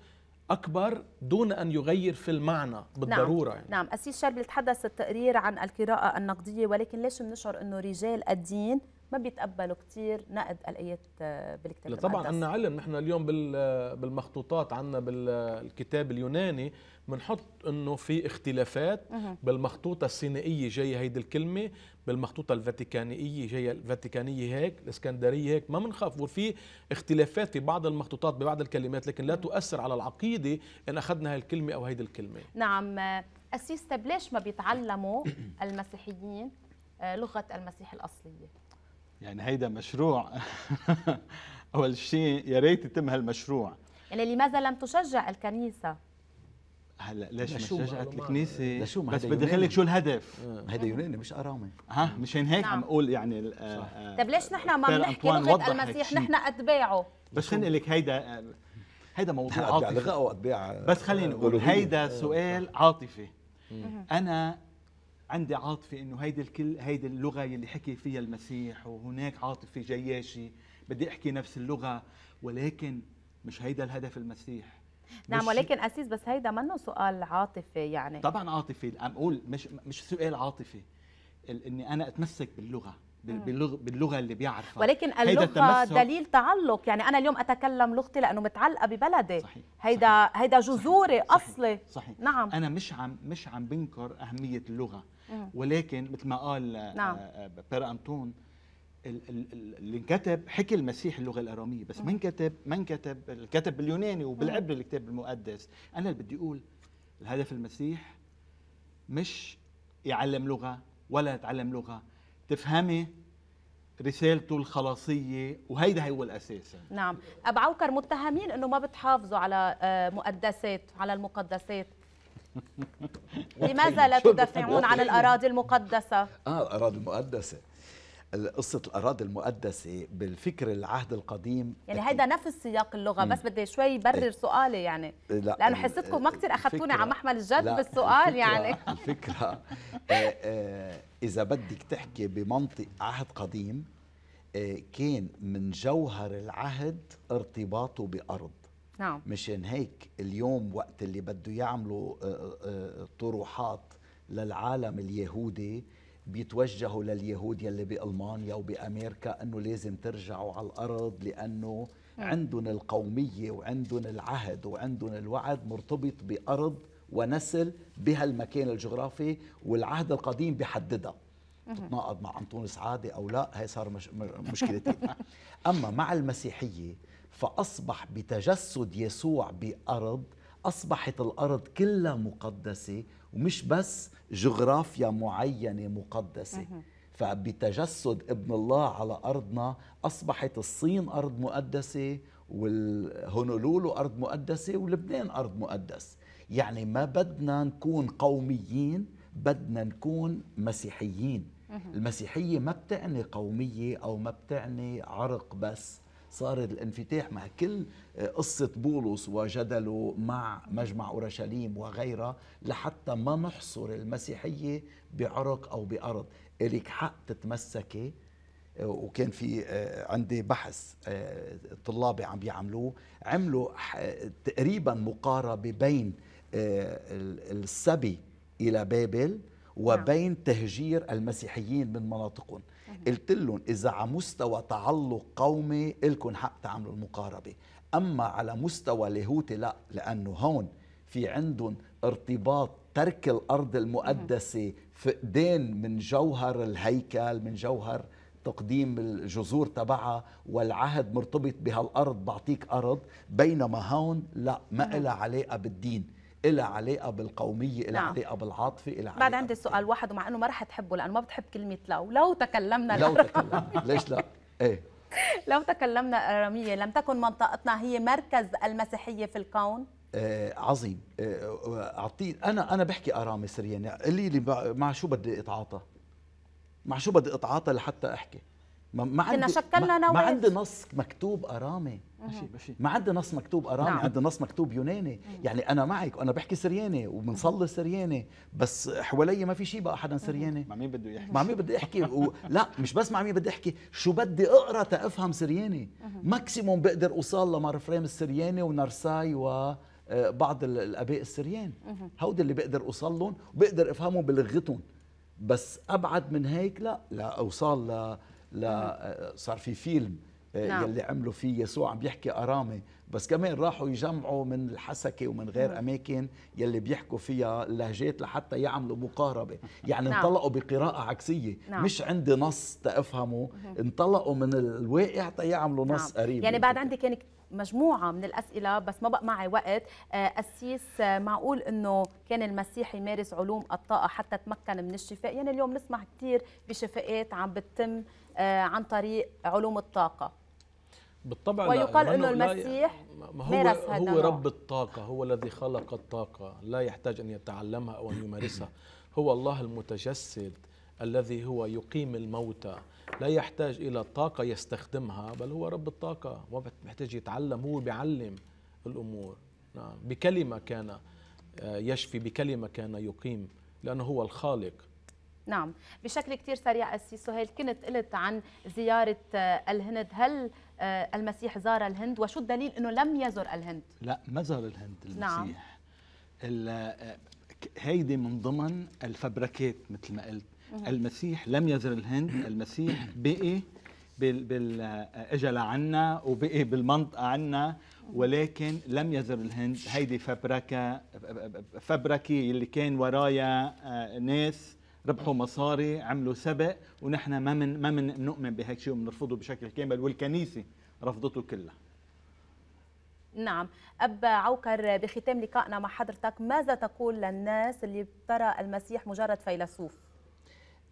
أكبر دون أن يغير في المعنى بالضرورة نعم, يعني. نعم أسيس شربل تحدث التقرير عن القراءة النقدية ولكن ليش بنشعر أنه رجال الدين ما بيتقبلوا كثير نقد الآيات آه، بالكتاب المقدس طبعا عندنا علم نحن اليوم آه، بالمخطوطات عندنا بالكتاب آه، اليوناني بنحط انه في اختلافات بالمخطوطه السينائيه جايه هيدي الكلمه بالمخطوطه الفاتيكانيه جايه الفاتيكانيه هيك الاسكندريه هيك ما بنخاف وفي اختلافات في بعض المخطوطات ببعض الكلمات لكن لا تؤثر على العقيده ان اخذنا هاي الكلمه او هيدي الكلمه نعم اسيس ليش ما بيتعلموا المسيحيين لغه المسيح الاصليه يعني هيدا مشروع اول شيء يا ريت يتم هالمشروع يعني لماذا لم تشجع الكنيسه هلا ليش ما شجعت الكنيسه لشو بس بدي اقول لك شو الهدف آه، هيدا يوناني مش ارامي ها مشان هيك نعم. عم اقول يعني آه، آه، طيب ليش نحن ما بنحكي لغه المسيح نحن اتباعه بس خليني لك هيدا هيدا موضوع عاطفي بس خليني اقول هيدا سؤال عاطفي انا عندي عاطفه انه هيدي الكل هيدي اللغه يلي حكي فيها المسيح وهناك عاطفه جياشي بدي احكي نفس اللغه ولكن مش هيدا الهدف المسيح نعم ولكن اسيس بس هيدا منه سؤال عاطفي يعني طبعا عاطفي عم اقول مش مش سؤال عاطفي اني انا اتمسك باللغه باللغه باللغه اللي بيعرفها ولكن اللغه دليل تعلق يعني انا اليوم اتكلم لغتي لانه متعلقه ببلدي صحيح. هيدا صحيح. هيدا جذوري صحيح. اصلي صحيح. نعم انا مش عم مش عم بنكر اهميه اللغه ولكن مثل ما قال آه، نعم. آه، آه، بير أنتون اللي انكتب حكي المسيح اللغه الاراميه بس ما انكتب ما انكتب الكتب باليوناني وبالعبري الكتاب المقدس انا اللي بدي اقول الهدف المسيح مش يعلم لغه ولا يتعلم لغه تفهمي رسالته الخلاصية وهيدا هو الأساس نعم أبو عوكر متهمين أنه ما بتحافظوا على مقدسات على المقدسات لماذا لا تدافعون عن الأراضي المقدسة؟ آه الأراضي المقدسة قصة الأراضي المقدسة بالفكر العهد القديم يعني هيدا نفس سياق اللغة بس بدي شوي برر إيه. سؤالي يعني لا لأنه حسيتكم ما كثير أخذتوني على محمل الجد بالسؤال الفكرة يعني الفكرة آه، آه، إذا بدك تحكي بمنطق عهد قديم آه، كان من جوهر العهد ارتباطه بأرض نعم مشان هيك اليوم وقت اللي بده يعملوا آه، آه، آه، طروحات للعالم اليهودي بيتوجهوا لليهود يلي بألمانيا وبأمريكا أنه لازم ترجعوا على الأرض لأنه نعم. عندهم القومية وعندهم العهد وعندهم الوعد مرتبط بأرض ونسل بهالمكان الجغرافي والعهد القديم بيحددها تتناقض مع انطونس سعادة أو لا هي صار مش مشكلتين أما مع المسيحية فأصبح بتجسد يسوع بأرض أصبحت الأرض كلها مقدسة ومش بس جغرافيا معينة مقدسة فبتجسد ابن الله على أرضنا أصبحت الصين أرض مقدسة والهونولولو أرض مقدسة ولبنان أرض مقدس يعني ما بدنا نكون قوميين بدنا نكون مسيحيين المسيحية ما بتعني قومية أو ما بتعني عرق بس صار الانفتاح مع كل آه، قصة بولس وجدله مع مجمع أورشليم وغيرها لحتى ما نحصر المسيحية بعرق أو بأرض إليك حق تتمسكي آه، وكان في آه، عندي بحث طلابي عم بيعملوه عملوا تقريبا مقاربة بين السبي إلى بابل نعم. وبين تهجير المسيحيين من مناطقهم قلت لهم اذا على مستوى تعلق قومي الكم حق تعملوا المقاربه اما على مستوى لاهوتي لا لانه هون في عندهم ارتباط ترك الارض المقدسه فقدان من جوهر الهيكل من جوهر تقديم الجذور تبعها والعهد مرتبط بهالارض بعطيك ارض بينما هون لا ما لها علاقه بالدين إلى علاقة بالقومية إلى نعم. علاقة بالعاطفة إلى علاقة بعد عندي سؤال واحد ومع أنه ما رح تحبه لأنه ما بتحب كلمة لو لو تكلمنا لو تكلمنا ليش لا إيه لو تكلمنا أرامية لم تكن منطقتنا هي مركز المسيحية في الكون آه عظيم آه اعطيني انا انا بحكي ارامي سرياني يعني لي مع شو بدي اتعاطى مع شو بدي اتعاطى لحتى احكي ما, ما كنا شكلنا نواة ما عندي نص مكتوب ارامي ما عندي نص مكتوب ارامي نعم. عندي نص مكتوب يوناني يعني انا معك وانا بحكي سرياني وبنصلي سرياني بس حوالي ما في شيء بقى حدا سرياني مع مين بده يحكي مع مين بدي احكي و... لا مش بس مع مين بدي احكي شو بدي اقرا تافهم سرياني ماكسيموم بقدر اوصل لمارفريم السرياني ونرساي و آه، بعض الاباء السريان هودي اللي بقدر اوصل لهم وبقدر افهمهم بلغتهم بس ابعد من هيك لا لا اوصل آه، صار في فيلم آه، نعم. يلي عملوا فيه يسوع عم بيحكي ارامي بس كمان راحوا يجمعوا من الحسكة ومن غير نعم. أماكن يلي بيحكوا فيها اللهجات لحتى يعملوا مقاربة يعني نعم. انطلقوا بقراءة عكسية نعم. مش عندي نص تفهمه انطلقوا من الواقع تيعملوا نص نعم. قريب يعني بعد عندي كان مجموعه من الاسئله بس ما بقى معي وقت قسيس آه، آه، معقول انه كان المسيح يمارس علوم الطاقه حتى تمكن من الشفاء يعني اليوم نسمع كثير بشفاءات عم بتتم آه، عن طريق علوم الطاقه بالطبع ويقال انه المسيح ما هو مارس هذا هو رب الطاقه هو الذي خلق الطاقه لا يحتاج ان يتعلمها او ان يمارسها هو الله المتجسد الذي هو يقيم الموتى لا يحتاج إلى طاقة يستخدمها بل هو رب الطاقة ما بيحتاج يتعلم هو بيعلم الأمور نعم بكلمة كان آه، يشفي بكلمة كان يقيم لأنه هو الخالق نعم بشكل كثير سريع السي سهيل كنت قلت عن زيارة آه، الهند هل آه، المسيح زار الهند وشو الدليل أنه لم يزر الهند لا ما زار الهند المسيح نعم. هيدي من ضمن الفبركات مثل ما قلت المسيح لم يزر الهند المسيح بقي بال بال اجى لعنا وبقي بالمنطقه عنا ولكن لم يزر الهند هيدي فبركه فبركي اللي كان ورايا آه، ناس ربحوا مصاري عملوا سبق ونحن ما من ما من نؤمن بهيك شيء وبنرفضه بشكل كامل والكنيسه رفضته كلها نعم أب عوكر بختام لقائنا مع حضرتك ماذا تقول للناس اللي ترى المسيح مجرد فيلسوف؟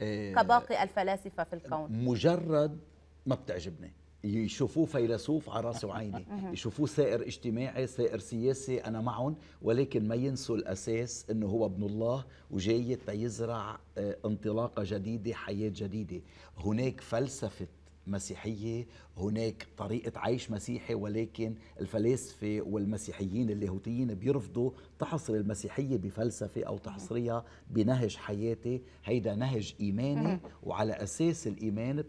آه، كباقي الفلاسفه في الكون مجرد ما بتعجبني يشوفوه فيلسوف على راسي وعيني يشوفوه سائر اجتماعي سائر سياسي أنا معهم ولكن ما ينسوا الأساس أنه هو ابن الله وجاي يزرع آه، انطلاقة جديدة حياة جديدة هناك فلسفة مسيحيه هناك طريقه عيش مسيحي ولكن الفلاسفه والمسيحيين اللاهوتيين بيرفضوا تحصر المسيحيه بفلسفه او تحصريها بنهج حياتي هيدا نهج ايماني وعلى اساس الايمان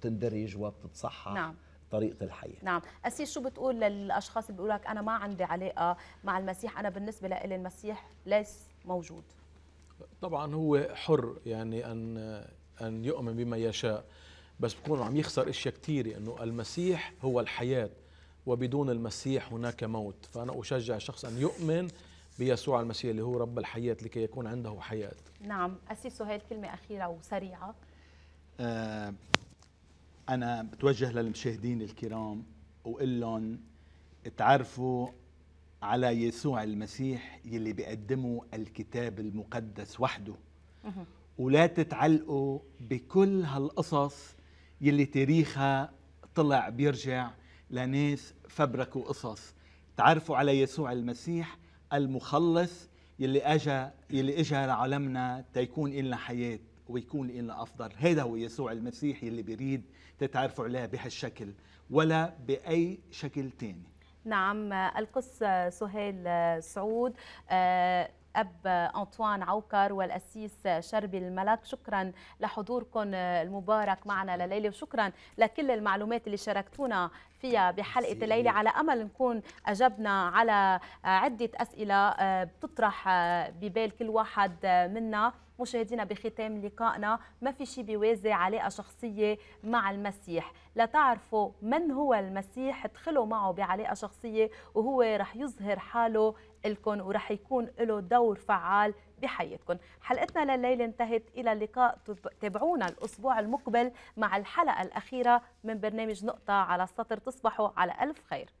بتندرج وبتتصحح نعم. طريقه الحياه نعم اسير شو بتقول للاشخاص اللي بيقولوا لك انا ما عندي علاقه مع المسيح انا بالنسبه لي المسيح ليس موجود طبعا هو حر يعني ان ان يؤمن بما يشاء بس بكون عم يخسر اشياء كثيره انه المسيح هو الحياه وبدون المسيح هناك موت فانا اشجع الشخص ان يؤمن بيسوع المسيح اللي هو رب الحياه لكي يكون عنده حياه نعم أسيس سهيل كلمه اخيره وسريعه آه انا بتوجه للمشاهدين الكرام واقول لهم تعرفوا على يسوع المسيح يلي بيقدمه الكتاب المقدس وحده ولا تتعلقوا بكل هالقصص يلي تاريخها طلع بيرجع لناس فبركوا قصص تعرفوا على يسوع المسيح المخلص يلي اجى يلي اجى لعالمنا تيكون لنا حياه ويكون لنا افضل هذا هو يسوع المسيح يلي بيريد تتعرفوا عليه بهالشكل ولا باي شكل تاني نعم القس سهيل آه، سعود آه، أب أنطوان عوكر والأسيس شربي الملك شكرا لحضوركم المبارك معنا لليلة وشكرا لكل المعلومات اللي شاركتونا فيها بحلقة الليلة على أمل نكون أجبنا على عدة أسئلة آه، بتطرح آه، ببال كل واحد آه، منا مشاهدينا بختام لقائنا ما في شيء بيوازي علاقة شخصية مع المسيح لتعرفوا من هو المسيح ادخلوا معه بعلاقة شخصية وهو رح يظهر حاله لكم ورح يكون له دور فعال بحياتكم حلقتنا لليلة انتهت إلى اللقاء تابعونا الأسبوع المقبل مع الحلقة الأخيرة من برنامج نقطة على السطر تصبحوا على ألف خير